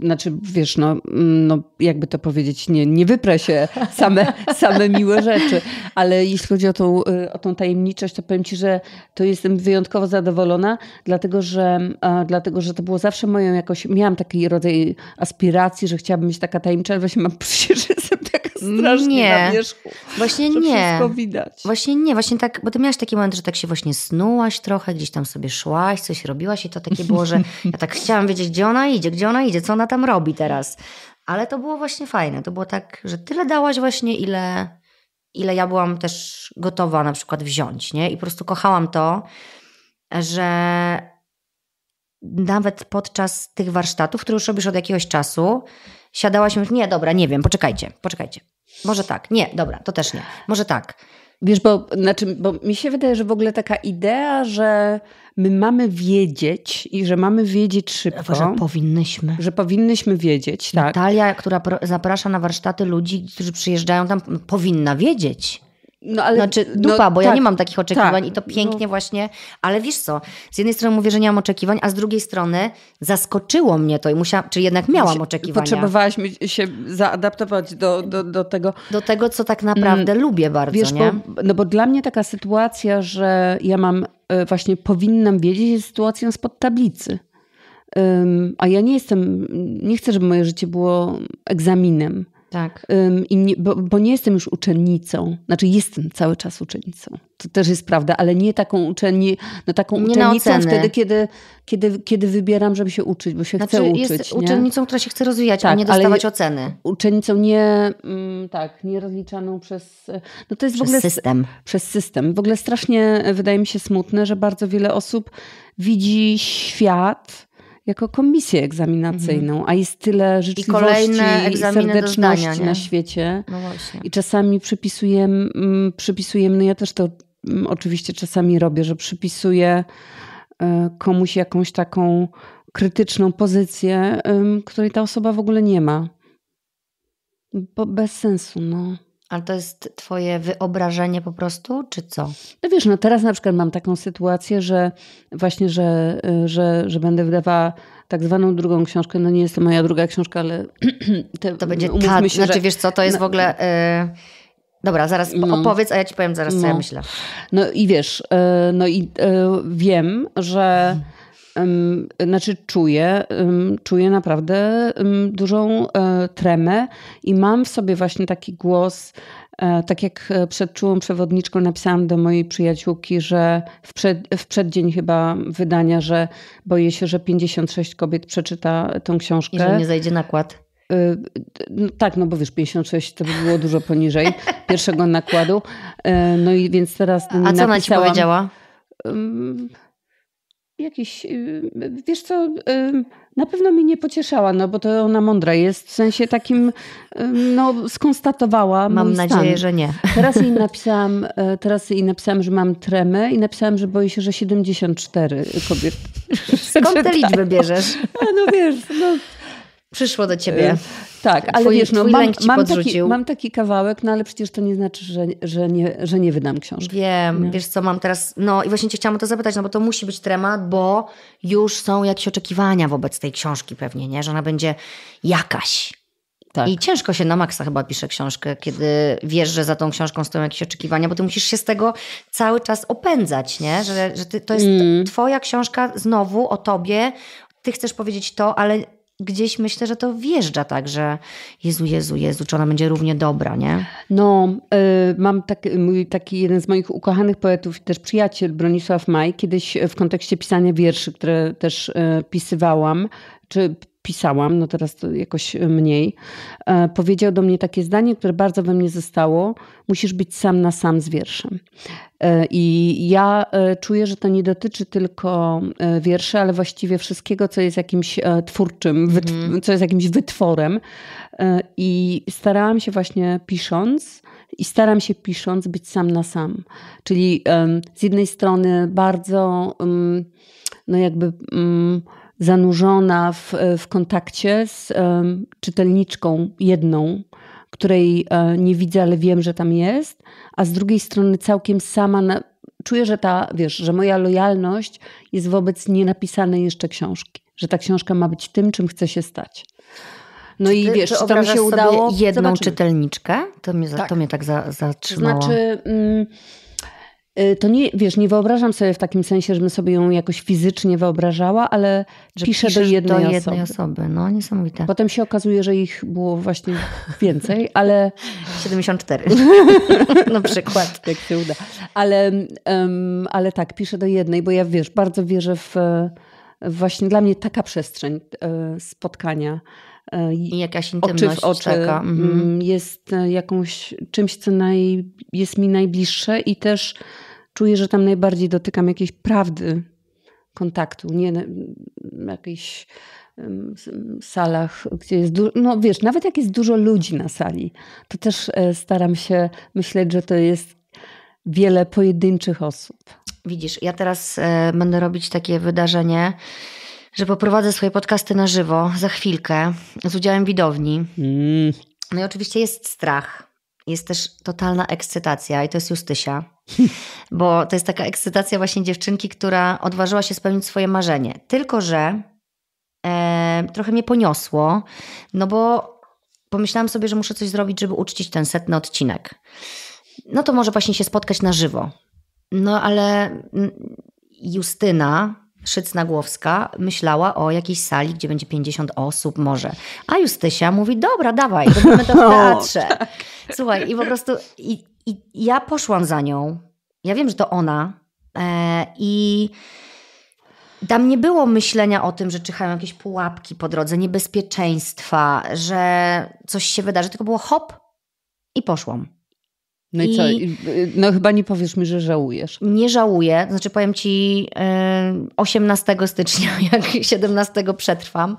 znaczy, wiesz, no, no jakby to powiedzieć, nie, nie wyprę się same, same miłe rzeczy, ale jeśli chodzi o tą, y, o tą tajemniczość, to powiem Ci, że to jestem wyjątkowo zadowolona, dlatego że, dlatego, że to było zawsze moją jakoś, miałam taki rodzaj aspiracji, że chciałabym być taka tajemnicza, ale właśnie mam poczucie, że jestem taka strasznie nie. na wierzchu. Właśnie że nie. Wszystko widać. Właśnie nie, właśnie tak, bo ty miałaś taki moment, że tak się właśnie snułaś trochę, gdzieś tam sobie szłaś, coś robiłaś i to takie było, że ja tak chciałam wiedzieć, gdzie ona idzie, gdzie ona idzie, co ona tam robi teraz. Ale to było właśnie fajne. To było tak, że tyle dałaś właśnie, ile, ile ja byłam też gotowa na przykład wziąć, nie? I po prostu kochałam to, że nawet podczas tych warsztatów, które już robisz od jakiegoś czasu, siadałaś mówisz, nie, dobra, nie wiem, poczekajcie, poczekajcie. Może tak, nie, dobra, to też nie, może tak. Wiesz, bo, znaczy, bo mi się wydaje, że w ogóle taka idea, że my mamy wiedzieć i że mamy wiedzieć szybko. Że powinnyśmy. Że powinnyśmy wiedzieć, tak. Natalia, która zaprasza na warsztaty ludzi, którzy przyjeżdżają tam, powinna wiedzieć. No, ale, znaczy no, dupa, no, bo tak, ja nie mam takich tak. oczekiwań tak, i to pięknie no. właśnie, ale wiesz co, z jednej strony mówię, że nie mam oczekiwań, a z drugiej strony zaskoczyło mnie to i musiałam, czyli jednak miałam oczekiwania. Potrzebowałaś się zaadaptować do, do, do tego. Do tego, co tak naprawdę mm, lubię bardzo, wiesz, nie? Bo, no bo dla mnie taka sytuacja, że ja mam, e, właśnie powinnam wiedzieć, jest sytuacją spod tablicy. Um, a ja nie jestem, nie chcę, żeby moje życie było egzaminem. Tak. Um, i nie, bo, bo, nie jestem już uczennicą, znaczy jestem cały czas uczennicą, to też jest prawda, ale nie taką uczenni, no taką nie uczennicą wtedy, kiedy, kiedy, kiedy wybieram, żeby się uczyć, bo się znaczy, chcę uczyć. Jest nie? uczennicą, która się chce rozwijać, tak, a nie dostawać oceny. Uczennicą nie, mm, tak, nie rozliczaną przez, no to jest przez w ogóle... system. Przez system. W ogóle strasznie wydaje mi się smutne, że bardzo wiele osób widzi świat jako komisję egzaminacyjną, mhm. a jest tyle życzliwości i, i serdeczności zdania, na świecie. No I czasami przypisujemy, mm, przypisujemy, no ja też to mm, oczywiście czasami robię, że przypisuję e, komuś jakąś taką krytyczną pozycję, której ta osoba w ogóle nie ma. Bo bez sensu, no. Ale to jest twoje wyobrażenie po prostu, czy co? No wiesz, no teraz na przykład mam taką sytuację, że właśnie, że, y, że, że będę wydawała tak zwaną drugą książkę. No nie jest to moja druga książka, ale... Te, to będzie ta, się, znaczy że... wiesz co, to jest w ogóle... Yy... Dobra, zaraz no. opowiedz, a ja ci powiem zaraz, co no. ja myślę. No i wiesz, y, no i y, wiem, że znaczy czuję, czuję naprawdę dużą e, tremę i mam w sobie właśnie taki głos, e, tak jak e, przed czułą przewodniczką napisałam do mojej przyjaciółki, że w, przed, w przeddzień chyba wydania, że boję się, że 56 kobiet przeczyta tą książkę. I że nie zajdzie nakład. No tak, no bo wiesz, 56 to by było dużo poniżej pierwszego nakładu. No i więc teraz. A co ona ci powiedziała? jakiś, y, wiesz co, na pewno mi nie pocieszała, no bo to ona mądra jest, w sensie takim, no skonstatowała Mam nadzieję, stan. że nie. Teraz jej napisałam, y, teraz jej napisałam, że mam tremę i napisałam, że boję się, że 74 kobiet. Skąd te liczby bierzesz? A no wiesz, no przyszło do ciebie. Y, tak, ale twój, wiesz, no, mam, mam taki, mam, taki, kawałek, no ale przecież to nie znaczy, że, że, nie, że nie wydam książki. Wiem, nie? wiesz co, mam teraz, no i właśnie cię chciałam o to zapytać, no bo to musi być tremat, bo już są jakieś oczekiwania wobec tej książki pewnie, nie? Że ona będzie jakaś. Tak. I ciężko się na maksa chyba pisze książkę, kiedy wiesz, że za tą książką stoją jakieś oczekiwania, bo ty musisz się z tego cały czas opędzać, nie? Że, że ty, to jest mm. twoja książka znowu o tobie, ty chcesz powiedzieć to, ale gdzieś myślę, że to wjeżdża tak, że Jezu, Jezu, Jezu, czy ona będzie równie dobra, nie? No, y, mam tak, mój, taki jeden z moich ukochanych poetów, też przyjaciel Bronisław Maj, kiedyś w kontekście pisania wierszy, które też y, pisywałam, czy pisałam, no teraz to jakoś e, mniej, e, powiedział do mnie takie zdanie, które bardzo we mnie zostało: musisz być sam na sam z wierszem. E, I ja czuję, że to nie dotyczy tylko wierszy, ale właściwie wszystkiego, co jest jakimś twórczym, mm. co jest jakimś wytworem. I starałam się właśnie pisząc, i staram się pisząc być sam na sam. Czyli z jednej strony bardzo, no jakby mm, zanurzona w, w kontakcie z um, czytelniczką jedną, której um, nie widzę, ale wiem, że tam jest, a z drugiej strony całkiem sama na, czuję, że ta, wiesz, że moja lojalność jest wobec nienapisanej jeszcze książki, że ta książka ma być tym, czym chce się stać. No czy i wiesz, czy to mi się udało. Jedną Zobaczymy. czytelniczkę? To mnie, tak. to mnie tak zatrzymało. Znaczy, mm, Y, to nie, wiesz, nie wyobrażam sobie w takim sensie, żebym sobie ją jakoś fizycznie wyobrażała, ale że piszę do jednej, do jednej osoby. osoby. No, niesamowite. Potem się okazuje, że ich było właśnie więcej, ale... 74 na przykład. Jak się uda. Ale, um, ale tak, piszę do jednej, bo ja, wiesz, bardzo wierzę w właśnie dla mnie taka przestrzeń e, spotkania E, I jakaś intymność oczy w oczy czeka. Mhm. Mm, jest e, jakąś czymś, co naj, jest mi najbliższe i też czuję, że tam najbardziej dotykam jakiejś prawdy kontaktu, nie na jakichś salach, gdzie jest dużo, no wiesz, nawet jak jest dużo ludzi na sali, to też e, staram się myśleć, że to jest wiele pojedynczych osób. Widzisz, ja teraz będę robić takie wydarzenie, że poprowadzę swoje podcasty na żywo za chwilkę z udziałem widowni. Mm. No i oczywiście jest strach. Jest też totalna ekscytacja i to jest Justysia, bo to jest taka ekscytacja właśnie dziewczynki, która odważyła się spełnić swoje marzenie. Tylko, że e, trochę mnie poniosło, no bo pomyślałam sobie, że muszę coś zrobić, żeby uczcić ten setny odcinek. No to może właśnie się spotkać na żywo. No ale mm, Justyna, Szycnagłowska myślała o jakiejś sali, gdzie będzie 50 osób może. A Justysia mówi, dobra, dawaj, robimy to w teatrze. Tak. Słuchaj, i po prostu i, i ja poszłam za nią. Ja wiem, że to ona. E, I tam nie było myślenia o tym, że czyhają jakieś pułapki po drodze, niebezpieczeństwa, że coś się wydarzy, tylko było hop i poszłam. No i, co? No chyba nie powiesz mi, że żałujesz. Nie żałuję. Znaczy powiem ci 18 y, stycznia, jak 17 przetrwam.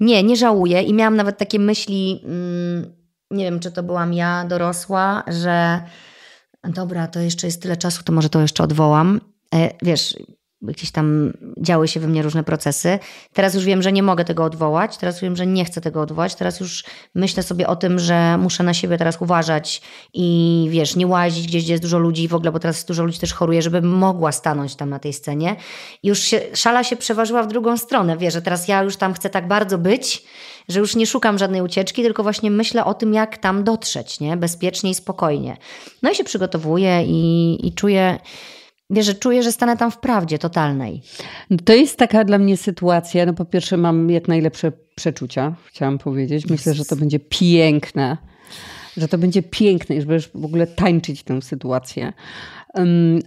Nie, nie żałuję i miałam nawet takie myśli, mm, nie wiem czy to byłam ja dorosła, że dobra, to jeszcze jest tyle czasu, to może to jeszcze odwołam. E, wiesz, gdzieś tam działy się we mnie różne procesy. Teraz już wiem, że nie mogę tego odwołać, teraz wiem, że nie chcę tego odwołać, teraz już myślę sobie o tym, że muszę na siebie teraz uważać i wiesz, nie łazić gdzieś, gdzie jest dużo ludzi w ogóle, bo teraz dużo ludzi też choruje, żeby mogła stanąć tam na tej scenie. Już się, szala się przeważyła w drugą stronę, wiesz, że teraz ja już tam chcę tak bardzo być, że już nie szukam żadnej ucieczki, tylko właśnie myślę o tym, jak tam dotrzeć, nie? Bezpiecznie i spokojnie. No i się przygotowuję i, i czuję Wiesz, że czuję, że stanę tam w prawdzie totalnej. No to jest taka dla mnie sytuacja. No po pierwsze mam jak najlepsze przeczucia, chciałam powiedzieć. Myślę, że to będzie piękne. Że to będzie piękne, że będziesz w ogóle tańczyć tę sytuację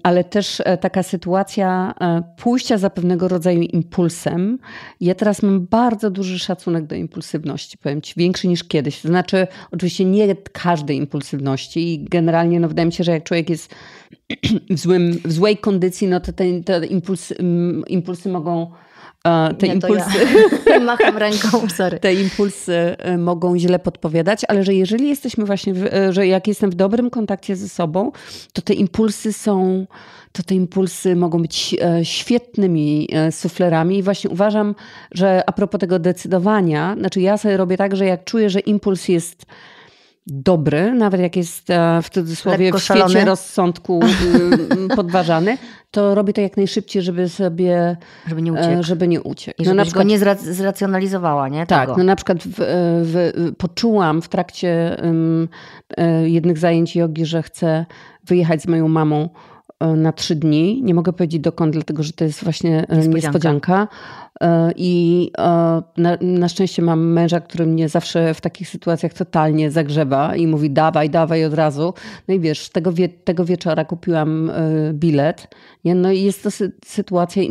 ale też e, taka sytuacja e, pójścia za pewnego rodzaju impulsem. Ja teraz mam bardzo duży szacunek do impulsywności, powiem Ci, większy niż kiedyś. To znaczy, oczywiście nie każdej impulsywności i generalnie no, wydaje mi się, że jak człowiek jest w, złym, w złej kondycji, no to te, te impulsy, impulsy mogą te Nie, impulsy. Ja. Macham ręką, sorry. Te impulsy y, mogą źle podpowiadać, ale że jeżeli jesteśmy właśnie, w, y, że jak jestem w dobrym kontakcie ze sobą, to te impulsy są, to te impulsy mogą być y, świetnymi suflerami. I właśnie uważam, że a propos tego decydowania, znaczy ja sobie robię tak, że jak czuję, że impuls jest dobry, nawet jak jest e, w cudzysłowie Lekko w świecie szalony. rozsądku mm, podważany, to robi to jak najszybciej, żeby sobie... Żeby nie e, uciekł. Żeby nie uciekł. I no na przykład, go nie zracjonalizowała, nie? Tak, Tego. no na przykład w, w, poczułam w trakcie um, jednych zajęć jogi, że chcę wyjechać z moją mamą na trzy dni. Nie mogę powiedzieć dokąd, dlatego że to jest właśnie niespodzianka. niespodzianka. E, I e, na, na, szczęście mam męża, który mnie zawsze w takich sytuacjach totalnie zagrzewa i mówi dawaj, dawaj od razu. No i wiesz, tego, wie, tego wieczora kupiłam e, bilet. Nie? No i jest to sy sytuacja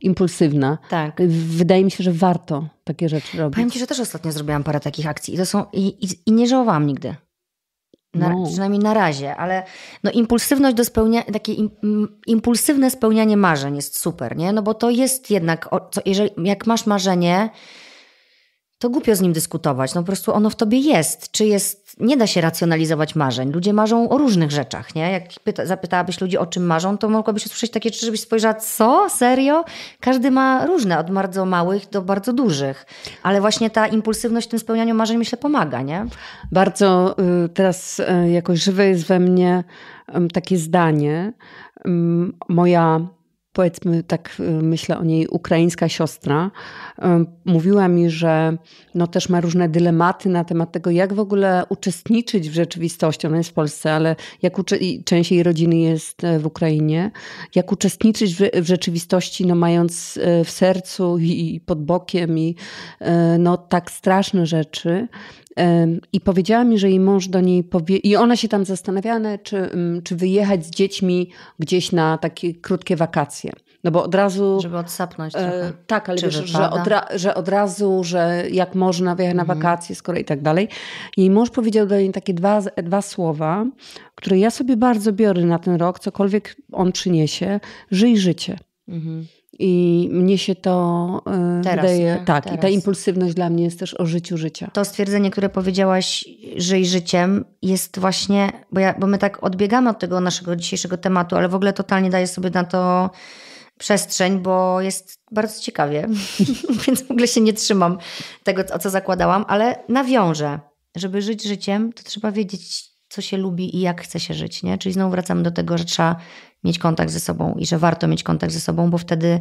impulsywna. Tak. Wydaje mi się, że warto takie rzeczy robić. Powiem Ci, że też ostatnio zrobiłam parę takich akcji i to są i, i, i nie żałowałam nigdy. Na, no. Przynajmniej na razie, ale no impulsywność do spełniania, takie im, impulsywne spełnianie marzeń jest super, nie? No bo to jest jednak, co, jeżeli, jak masz marzenie, to głupio z nim dyskutować. No po prostu ono w tobie jest. Czy jest nie da się racjonalizować marzeń. Ludzie marzą o różnych rzeczach, nie? Jak pyta, zapytałabyś ludzi, o czym marzą, to mogłabyś usłyszeć takie rzeczy, żebyś spojrzała, co? Serio? Każdy ma różne, od bardzo małych do bardzo dużych. Ale właśnie ta impulsywność w tym spełnianiu marzeń, myślę, pomaga, nie? Bardzo y, teraz y, jakoś żywe jest we mnie y, takie zdanie. Moja powiedzmy, tak y, myślę o niej, ukraińska siostra, y, mówiła mi, że no też ma różne dylematy na temat tego, jak w ogóle uczestniczyć w rzeczywistości. Ona jest w Polsce, ale jak część jej rodziny jest e, w Ukrainie. Jak uczestniczyć w, rzeczywistości, no mając e, w sercu i, pod bokiem i e, no tak straszne rzeczy. I powiedziała mi, że jej mąż do niej powie. I ona się tam zastanawiała, czy, mm, czy wyjechać z dziećmi gdzieś na takie krótkie wakacje. No bo od razu. Żeby odsapnąć e, trochę. tak, ale wiesz, że od, że od, razu, że jak można wyjechać na mhm. wakacje, skoro i tak dalej. Jej mąż powiedział do niej takie dwa, dwa słowa, które ja sobie bardzo biorę na ten rok, cokolwiek on przyniesie: żyj życie. Mhm. I mnie się to y, teraz, wydaje. Nie? Tak, teraz. i ta impulsywność dla mnie jest też o życiu życia. To stwierdzenie, które powiedziałaś, żyj życiem, jest właśnie, bo, ja, bo my tak odbiegamy od tego naszego dzisiejszego tematu, ale w ogóle totalnie daję sobie na to przestrzeń, bo jest bardzo ciekawie, więc w ogóle się nie trzymam tego, o co zakładałam, ale nawiążę. Żeby żyć życiem, to trzeba wiedzieć, co się lubi i jak chce się żyć, nie? Czyli znowu wracamy do tego, że trzeba mieć kontakt ze sobą i że warto mieć kontakt ze sobą, bo wtedy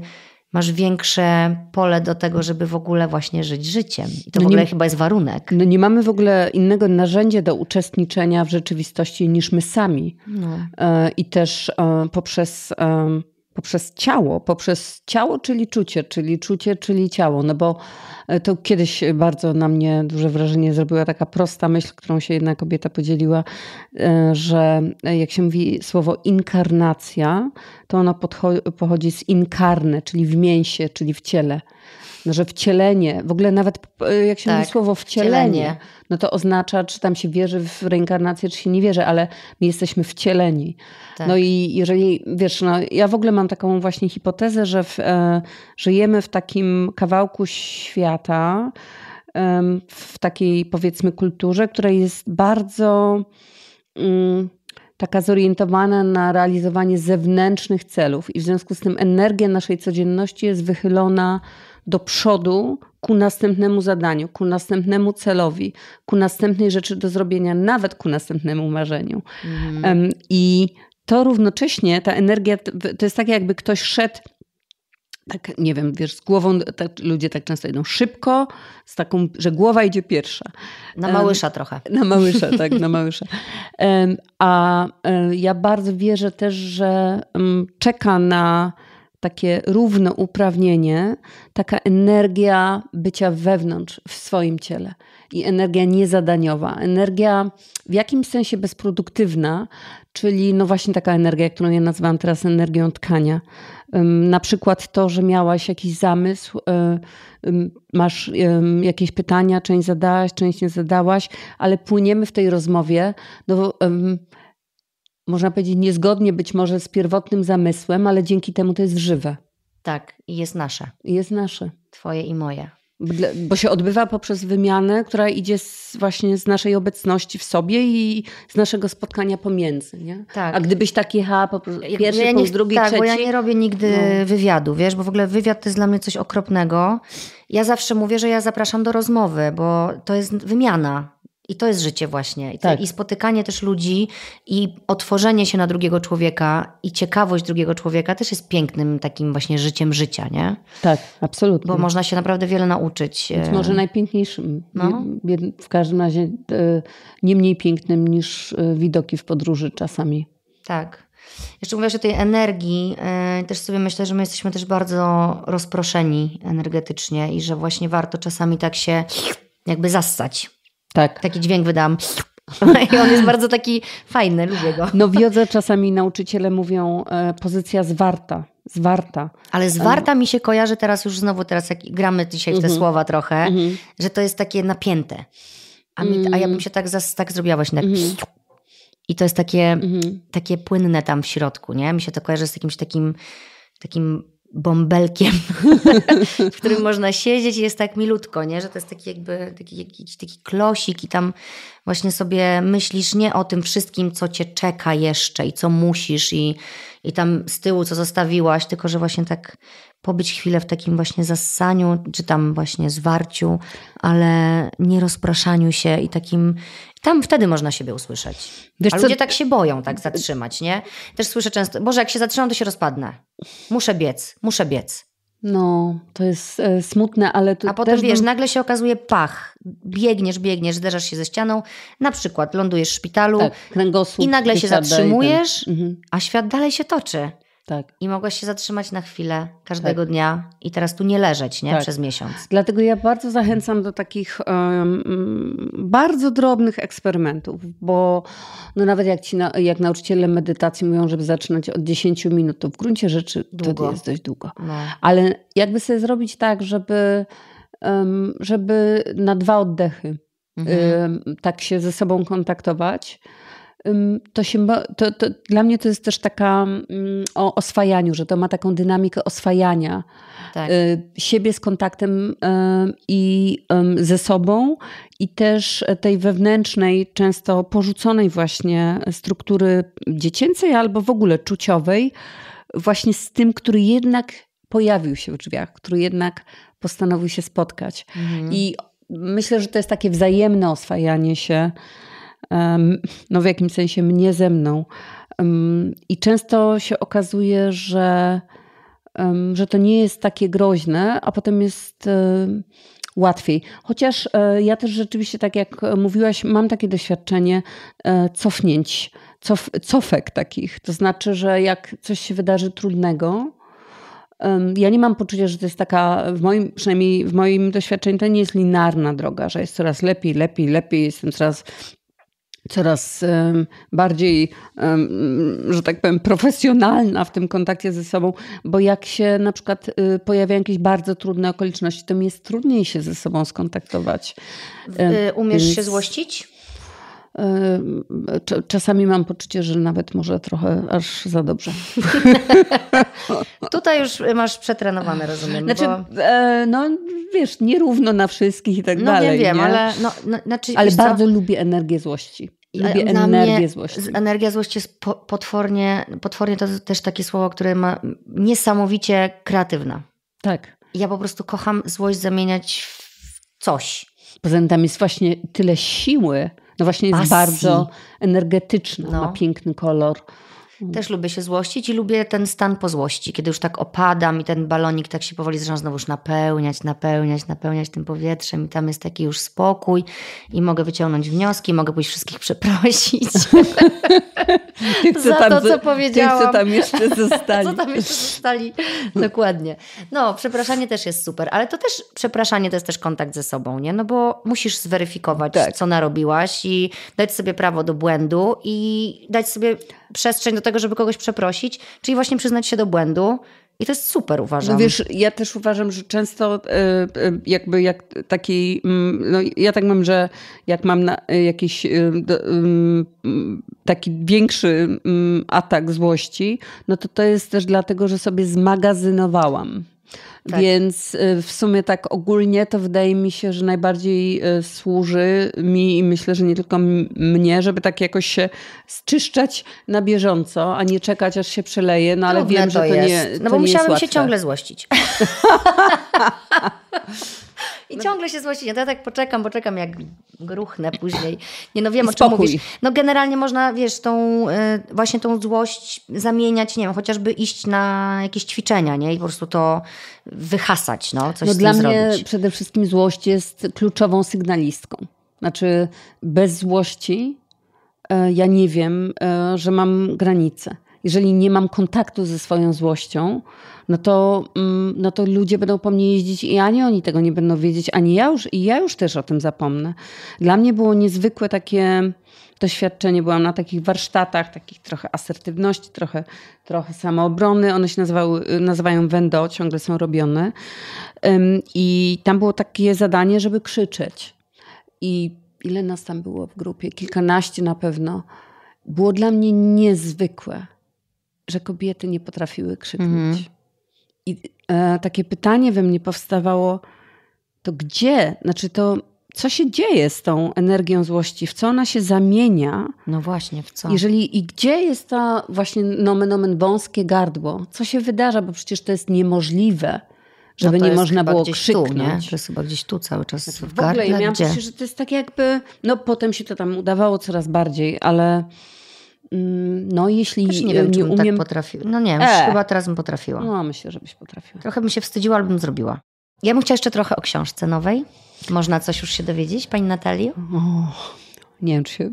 masz większe pole do tego, żeby w ogóle właśnie żyć życiem. I to no w ogóle nie, chyba jest warunek. No nie mamy w ogóle innego narzędzia do uczestniczenia w rzeczywistości niż my sami. No. E, I też e, poprzez e, poprzez ciało, poprzez ciało, czyli czucie, czyli czucie, czyli ciało. No bo e, to kiedyś bardzo na mnie duże wrażenie zrobiła taka prosta myśl, którą się jedna kobieta podzieliła, e, że e, jak się mówi słowo inkarnacja, to ono pochodzi z inkarne, czyli w mięsie, czyli w ciele no, że wcielenie, w ogóle nawet e, jak się tak, mówi słowo wcielenie, wcielenie, no to oznacza, czy tam się wierzy w reinkarnację, czy się nie wierzy, ale my jesteśmy wcieleni. Tak. No i jeżeli, wiesz, no ja w ogóle mam taką właśnie hipotezę, że w, e, żyjemy w takim kawałku świata, e, w takiej powiedzmy kulturze, która jest bardzo... Mm, taka zorientowana na realizowanie zewnętrznych celów, i w związku z tym energia naszej codzienności jest wychylona do przodu ku następnemu zadaniu, ku następnemu celowi, ku następnej rzeczy do zrobienia, nawet ku następnemu marzeniu. Mm. I to równocześnie ta energia to jest tak, jakby ktoś szedł tak, nie wiem, wiesz, z głową, tak, ludzie tak często idą szybko, z taką, że głowa idzie pierwsza. Na małysza um, trochę. Na małysza, tak, na małysza. Um, a um, ja bardzo wierzę też, że czeka na takie równouprawnienie, taka energia bycia wewnątrz w swoim ciele i energia niezadaniowa, energia w jakimś sensie bezproduktywna, czyli no właśnie taka energia, którą ja nazywam teraz energią tkania. Na przykład to, że miałaś jakiś zamysł, y, masz jakieś pytania, część zadałaś, część nie zadałaś, ale płyniemy w tej rozmowie do no, można powiedzieć, niezgodnie być może z pierwotnym zamysłem, ale dzięki temu to jest żywe. Tak, i jest nasze. I jest nasze. Twoje i moje. Bo się odbywa poprzez wymianę, która idzie z, właśnie z naszej obecności w sobie i z naszego spotkania pomiędzy. Nie? Tak. A gdybyś tak jechała po prostu pierwszy, ja nie, drugi, tak, trzeci... bo ja nie robię nigdy no. wywiadu, wiesz, bo w ogóle wywiad to jest dla mnie coś okropnego. Ja zawsze mówię, że ja zapraszam do rozmowy, bo to jest wymiana. I to jest życie właśnie. I, tak. I spotykanie też ludzi i otworzenie się na drugiego człowieka i ciekawość drugiego człowieka też jest pięknym takim właśnie życiem życia, nie? Tak, absolutnie. Bo można się naprawdę wiele nauczyć. Być e, może najpiękniejszym. No. W każdym razie e, nie mniej pięknym niż e, widoki w podróży czasami. Tak. Jeszcze mówiłaś o tej energii. Też sobie myślę, że my jesteśmy też bardzo rozproszeni energetycznie i że właśnie warto czasami tak się jakby zassać tak. Taki dźwięk wydam. I on jest bardzo taki fajny, lubię go. No w jodze czasami nauczyciele mówią e, pozycja zwarta, zwarta. Ale zwarta mi się kojarzy teraz już znowu, teraz jak gramy dzisiaj w te mm -hmm. słowa trochę, mm -hmm. że to jest takie napięte. A, mi, a ja mm. bym się tak, zas, tak zrobiła właśnie. Mm -hmm. I to jest takie, mhm. takie płynne tam w środku, nie? Mi się to kojarzy z jakimś takim, takim bąbelkiem, w którym można siedzieć i jest tak milutko, nie? że to jest taki jakby taki, jakiś taki klosik i tam właśnie sobie myślisz nie o tym wszystkim, co cię czeka jeszcze i co musisz i i tam z tyłu, co zostawiłaś, tylko że właśnie tak pobyć chwilę w takim właśnie zassaniu, czy tam właśnie zwarciu, ale nie rozpraszaniu się i takim. Tam wtedy można siebie usłyszeć. Wiesz, A ludzie co... tak się boją tak zatrzymać, nie? Też słyszę często, Boże, jak się zatrzymam, to się rozpadnę. Muszę biec, muszę biec. No, to jest e, smutne, ale tu A potem wiesz, bym... nagle się okazuje pach. Biegniesz, biegniesz, zderzasz się ze ścianą, na przykład lądujesz w szpitalu tak, kręgosłup i nagle się zatrzymujesz, ten... mhm. a świat dalej się toczy. Tak. I mogłaś się zatrzymać na chwilę każdego tak. dnia i teraz tu nie leżeć nie? Tak. przez miesiąc. Dlatego ja bardzo zachęcam do takich um, bardzo drobnych eksperymentów, bo no nawet jak, ci na, jak nauczyciele medytacji mówią, żeby zaczynać od 10 minut, to w gruncie rzeczy długo. to jest dość długo. No. Ale jakby sobie zrobić tak, żeby, um, żeby na dwa oddechy mhm. um, tak się ze sobą kontaktować to, się, to, to dla mnie to jest też taka mm, o oswajaniu, że to ma taką dynamikę oswajania tak. Y, siebie z kontaktem y, i ze sobą i też tej wewnętrznej, często porzuconej właśnie struktury dziecięcej albo w ogóle czuciowej, właśnie z tym, który jednak pojawił się w drzwiach, który jednak postanowił się spotkać. Mhm. I myślę, że to jest takie wzajemne oswajanie się no w jakimś sensie mnie ze mną. I często się okazuje, że, że to nie jest takie groźne, a potem jest e, łatwiej. Chociaż e, ja też rzeczywiście, tak jak mówiłaś, mam takie doświadczenie e, cofnięć, cof, cofek takich. To znaczy, że jak coś się wydarzy trudnego, ja nie mam poczucia, że to jest taka, w moim, przynajmniej w moim doświadczeniu, to nie jest linearna droga, że jest coraz lepiej, lepiej, lepiej, jestem coraz coraz bardziej, że tak powiem, profesjonalna w tym kontakcie ze sobą, bo jak się na przykład y, pojawiają jakieś bardzo trudne okoliczności, to mi jest trudniej się ze sobą skontaktować. Y, umiesz Więc... się złościć? Czasami mam poczucie, że nawet może trochę aż za dobrze. Tutaj już masz przetrenowane, rozumiem. Znaczy, bo... e, no wiesz, nierówno na wszystkich i tak no, dalej. Nie wiem, nie? ale. No, no, znaczy, ale bardzo co? lubię energię złości. Lubię energię mnie złości. Energia złości jest potwornie, potwornie to też takie słowo, które ma niesamowicie kreatywna. Tak. Ja po prostu kocham złość zamieniać w coś. Poza tym tam jest właśnie tyle siły, no właśnie jest bardzo energetyczna, no. ma piękny kolor. Mhm. Też lubię się złościć i lubię ten stan po złości, kiedy już tak opadam i ten balonik tak się powoli zaczyna już napełniać, napełniać, napełniać tym powietrzem i tam jest taki już spokój i mogę wyciągnąć wnioski, mogę pójść wszystkich przeprosić za to, co powiedziałam. Nie chcę tam jeszcze zostali. co tam jeszcze zostali. Dokładnie. No, przepraszanie też jest super, ale to też, przepraszanie to jest też kontakt ze sobą, nie? No bo musisz zweryfikować, tak. co narobiłaś i dać sobie prawo do błędu i dać sobie przestrzeń do tego, żeby kogoś przeprosić, czyli właśnie przyznać się do błędu. I to jest super, uważam. No wiesz, ja też uważam, że często e, e, jakby jak taki, mm, no ja tak mam, że jak mam e, jakiś mm, taki większy mm, atak złości, no to to jest też dlatego, że sobie zmagazynowałam. Tak. Więc y, w sumie tak ogólnie to wydaje mi się, że najbardziej y, służy mi i myślę, że nie tylko mnie, żeby tak jakoś się zczyszczać na bieżąco, a nie czekać aż się przeleje, no ale wiem, to że to jest. nie. No bo musiałabym się ciągle złościć. I no. ciągle się złości. Ja tak poczekam, poczekam, jak gruchnę później. Nie no wiem, o czym mówisz. No generalnie można, wiesz, tą e, właśnie tą złość zamieniać, nie wiem, chociażby iść na jakieś ćwiczenia, nie? I po prostu to wyhasać, no, coś no dla mnie zrobić. przede wszystkim złość jest kluczową sygnalistką. Znaczy bez złości e, ja nie wiem, e, że mam granice. Jeżeli nie mam kontaktu ze swoją złością, no to, mm, no to ludzie będą po mnie jeździć i ani oni tego nie będą wiedzieć, ani ja już, i ja już też o tym zapomnę. Dla mnie było niezwykłe takie doświadczenie, byłam na takich warsztatach, takich trochę asertywności, trochę, trochę samoobrony, one się nazywały, nazywają Wendo, ciągle są robione i tam było takie zadanie, żeby krzyczeć i ile nas tam było w grupie, kilkanaście na pewno, było dla mnie niezwykłe, że kobiety nie potrafiły krzyknąć. Mhm. I e, takie pytanie we mnie powstawało, to gdzie, znaczy to co się dzieje z tą energią złości, w co ona się zamienia. No właśnie, w co? Jeżeli i gdzie jest to właśnie nomen omen wąskie gardło, co się wydarza, bo przecież to jest niemożliwe, żeby no nie można było krzyknąć. Tu, nie? To jest chyba gdzieś tu cały czas znaczy, w gardle. W ogóle ja miałam gdzie? że to jest tak jakby, no potem się to tam udawało coraz bardziej, ale Mm, no jeśli Też nie, e, wiem, nie tak umiem... Tak No nie, e. chyba teraz bym potrafiła. No myślę, żebyś potrafiła. Trochę bym się wstydziła, ale bym zrobiła. Ja bym chciała jeszcze trochę o książce nowej. Można coś już się dowiedzieć, Pani Natalii? Oh, nie wiem, czy się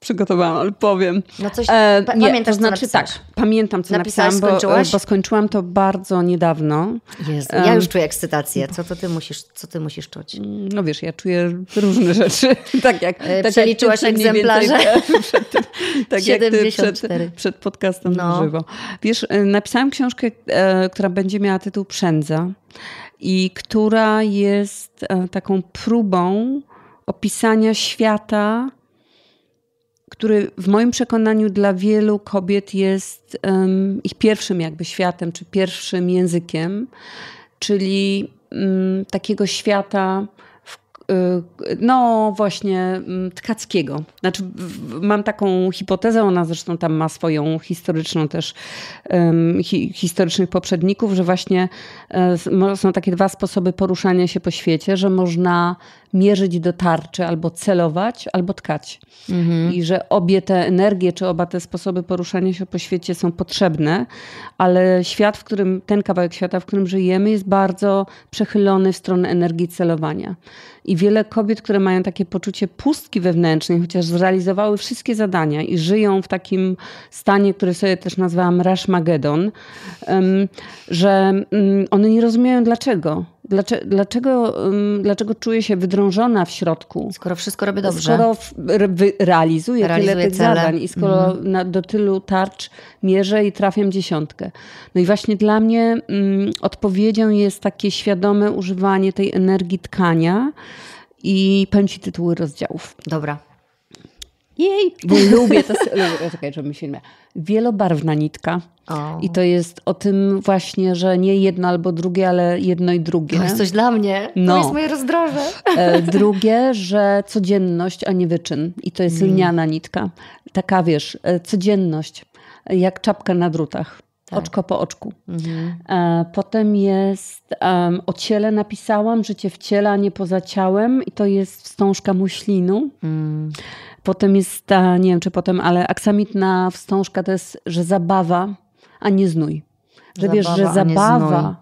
przygotowałam, ale powiem. No coś, e, nie, pamiętasz, to znaczy tak, pamiętam co Napisałaś, napisałam, skończyłaś? bo, bo skończyłam to bardzo niedawno. Jezu, ja już czuję ekscytację. Co to ty musisz, co ty musisz czuć? No wiesz, ja czuję różne rzeczy. tak jak, e, tak Przeliczyłaś jak egzemplarze. Przed, tak 74. jak ty przed, przed podcastem no. na żywo. Wiesz, e, napisałam książkę, e, która będzie miała tytuł Przędza i która jest e, taką próbą opisania świata który w moim przekonaniu dla wielu kobiet jest um, ich pierwszym jakby światem, czy pierwszym językiem, czyli um, takiego świata, w, y, no właśnie mm, tkackiego. Znaczy w, mam taką hipotezę, ona zresztą tam ma swoją historyczną też, um, hi, historycznych poprzedników, że właśnie y, są takie dwa sposoby poruszania się po świecie, że można mierzyć do tarczy, albo celować, albo tkać. Mhm. I że obie te energie, czy oba te sposoby poruszania się po świecie są potrzebne, ale świat, w którym, ten kawałek świata, w którym żyjemy, jest bardzo przechylony w stronę energii celowania. I wiele kobiet, które mają takie poczucie pustki wewnętrznej, chociaż zrealizowały wszystkie zadania i żyją w takim stanie, który sobie też nazwałam Rashmagedon, um, że um, one nie rozumieją dlaczego Dlaczego, dlaczego, dlaczego czuję się wydrążona w środku? Skoro wszystko robię dobrze. Skoro realizuję, realizuję tyle tych cele. zadań i skoro mhm. na, do tylu tarcz mierzę i trafiam dziesiątkę. No i właśnie dla mnie mm, odpowiedzią jest takie świadome używanie tej energii tkania i pęci tytuły rozdziałów. Dobra, jej, bo lubię to. Czekaj, żebym filmie. Wielobarwna nitka. O. I to jest o tym właśnie, że nie jedno albo drugie, ale jedno i drugie. To jest coś dla mnie. No. To jest moje rozdroże. E, drugie, że codzienność, a nie wyczyn. I to jest mm. lniana nitka. Taka wiesz, e, codzienność, jak czapka na drutach tak. oczko po oczku. Mhm. E, potem jest um, o ciele napisałam, życie w ciele, a nie poza ciałem i to jest wstążka muślinu. Mm. Potem jest ta, e, nie wiem czy potem, ale aksamitna wstążka to jest, że zabawa, a nie znój. Że zabawa, wiesz, że zabawa...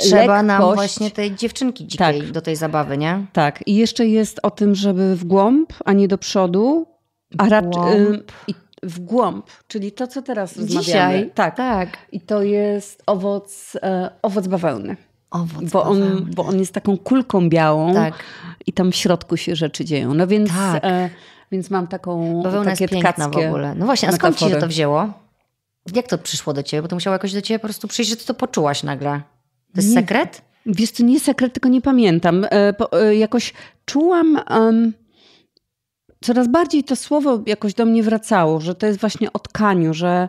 Trzeba lekkość, nam właśnie tej dziewczynki dzikiej tak, do tej zabawy, nie? Tak. I jeszcze jest o tym, żeby w głąb, a nie do przodu, a raczej... Y, w głąb, czyli to, co teraz rozmawiamy. Dzisiaj, tak. tak. I to jest owoc, e, owoc bawełny. Owoc bo, on, bo on jest taką kulką białą tak. i tam w środku się rzeczy dzieją. No więc, tak. e, więc mam taką Bawełna takie jest piękna w ogóle. No właśnie, a skąd metafory? ci się to wzięło? Jak to przyszło do ciebie? Bo to musiało jakoś do ciebie po prostu przyjść, że ty to poczułaś nagle. To jest nie. sekret? Wiesz, to nie sekret, tylko nie pamiętam. E, po, e, jakoś czułam... Um, coraz bardziej to słowo jakoś do mnie wracało, że to jest właśnie o tkaniu, że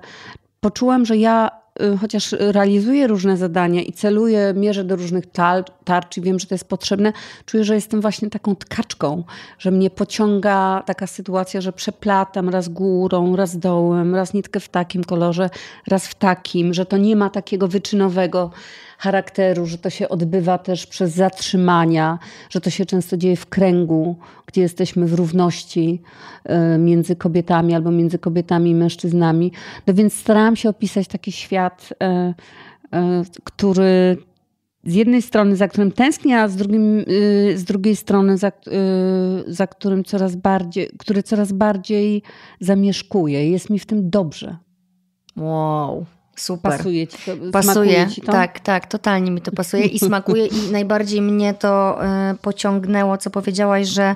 poczułam, że ja y, chociaż realizuję różne zadania i celuję, mierzę do różnych tarcz, tarcz i wiem, że to jest potrzebne, czuję, że jestem właśnie taką tkaczką, że mnie pociąga taka sytuacja, że przeplatam raz górą, raz dołem, raz nitkę w takim kolorze, raz w takim, że to nie ma takiego wyczynowego charakteru, że to się odbywa też przez zatrzymania, że to się często dzieje w kręgu, gdzie jesteśmy w równości e, między kobietami albo między kobietami i mężczyznami. No więc starałam się opisać taki świat, e, e, który z jednej strony, za którym tęsknię, a z, drugim, z drugiej strony, za, za którym coraz bardziej, który coraz bardziej zamieszkuje. Jest mi w tym dobrze. Wow. Super. Pasuje ci to? Pasuje, ci to? tak, tak, totalnie mi to pasuje i smakuje i najbardziej mnie to e, pociągnęło, co powiedziałaś, że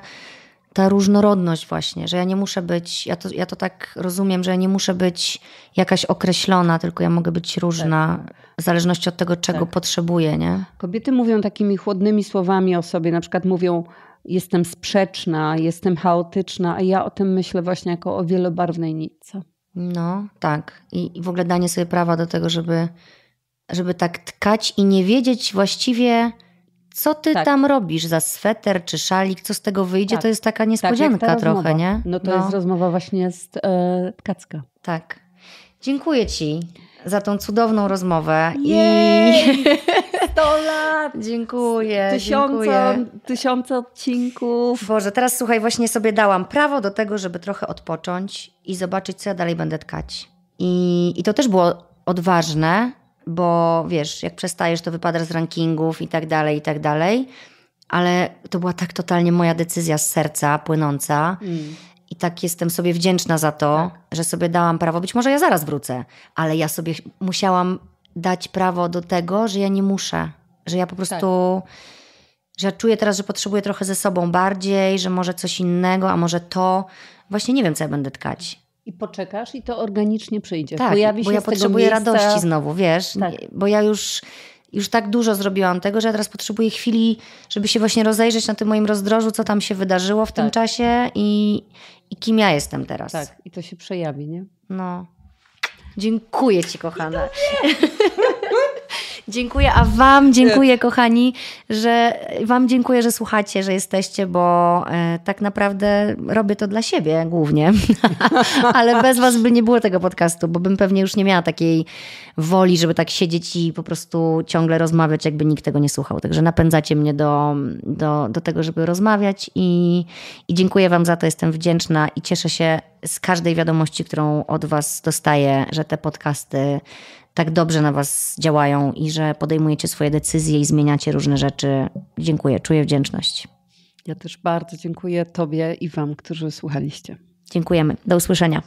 ta różnorodność właśnie, że ja nie muszę być, ja to, ja to tak rozumiem, że ja nie muszę być jakaś określona, tylko ja mogę być różna, tak. w zależności od tego, czego tak. potrzebuję, nie? Kobiety mówią takimi chłodnymi słowami o sobie, na przykład mówią jestem sprzeczna, jestem chaotyczna, a ja o tym myślę właśnie jako o wielobarwnej nicy. No, tak. I, w ogóle danie sobie prawa do tego, żeby, żeby tak tkać i nie wiedzieć właściwie, co ty tak. tam robisz za sweter czy szalik, co z tego wyjdzie, tak. to jest taka tak, niespodzianka tak, trochę, rozmowa. nie? No to no. jest rozmowa właśnie z e, tkacka. Tak. Dziękuję ci za tą cudowną rozmowę. Jej! I... 100 lat! Dziękuję. Tysiąca, dziękuję. tysiąca odcinków. Boże, teraz słuchaj, właśnie sobie dałam prawo do tego, żeby trochę odpocząć i zobaczyć, co ja dalej będę tkać. I, i to też było odważne, bo wiesz, jak przestajesz, to wypadasz z rankingów i tak dalej, i tak dalej. Ale to była tak totalnie moja decyzja z serca płynąca. Mm. I tak jestem sobie wdzięczna za to, tak. że sobie dałam prawo. Być może ja zaraz wrócę, ale ja sobie musiałam dać prawo do tego, że ja nie muszę, że ja po prostu. Tak. Że ja czuję teraz, że potrzebuję trochę ze sobą bardziej, że może coś innego, a może to. Właśnie nie wiem, co ja będę tkać. I poczekasz i to organicznie przyjdzie. Tak, Pojawi bo ja potrzebuję miejsca... radości znowu, wiesz? Tak. Bo ja już, już tak dużo zrobiłam tego, że ja teraz potrzebuję chwili, żeby się właśnie rozejrzeć na tym moim rozdrożu, co tam się wydarzyło w tak. tym czasie i, i kim ja jestem teraz. Tak, i to się przejawi, nie? No. Dziękuję Ci, kochana. Dziękuję, a Wam dziękuję, kochani, że Wam dziękuję, że słuchacie, że jesteście, bo e, tak naprawdę robię to dla siebie głównie. Ale bez Was by nie było tego podcastu, bo bym pewnie już nie miała takiej woli, żeby tak siedzieć i po prostu ciągle rozmawiać, jakby nikt tego nie słuchał. Także napędzacie mnie do, do, do tego, żeby rozmawiać i, i dziękuję Wam za to. Jestem wdzięczna i cieszę się z każdej wiadomości, którą od Was dostaję, że te podcasty tak dobrze na Was działają i że podejmujecie swoje decyzje i zmieniacie różne rzeczy. Dziękuję, czuję wdzięczność. Ja też bardzo dziękuję Tobie i Wam, którzy słuchaliście. Dziękujemy. Do usłyszenia.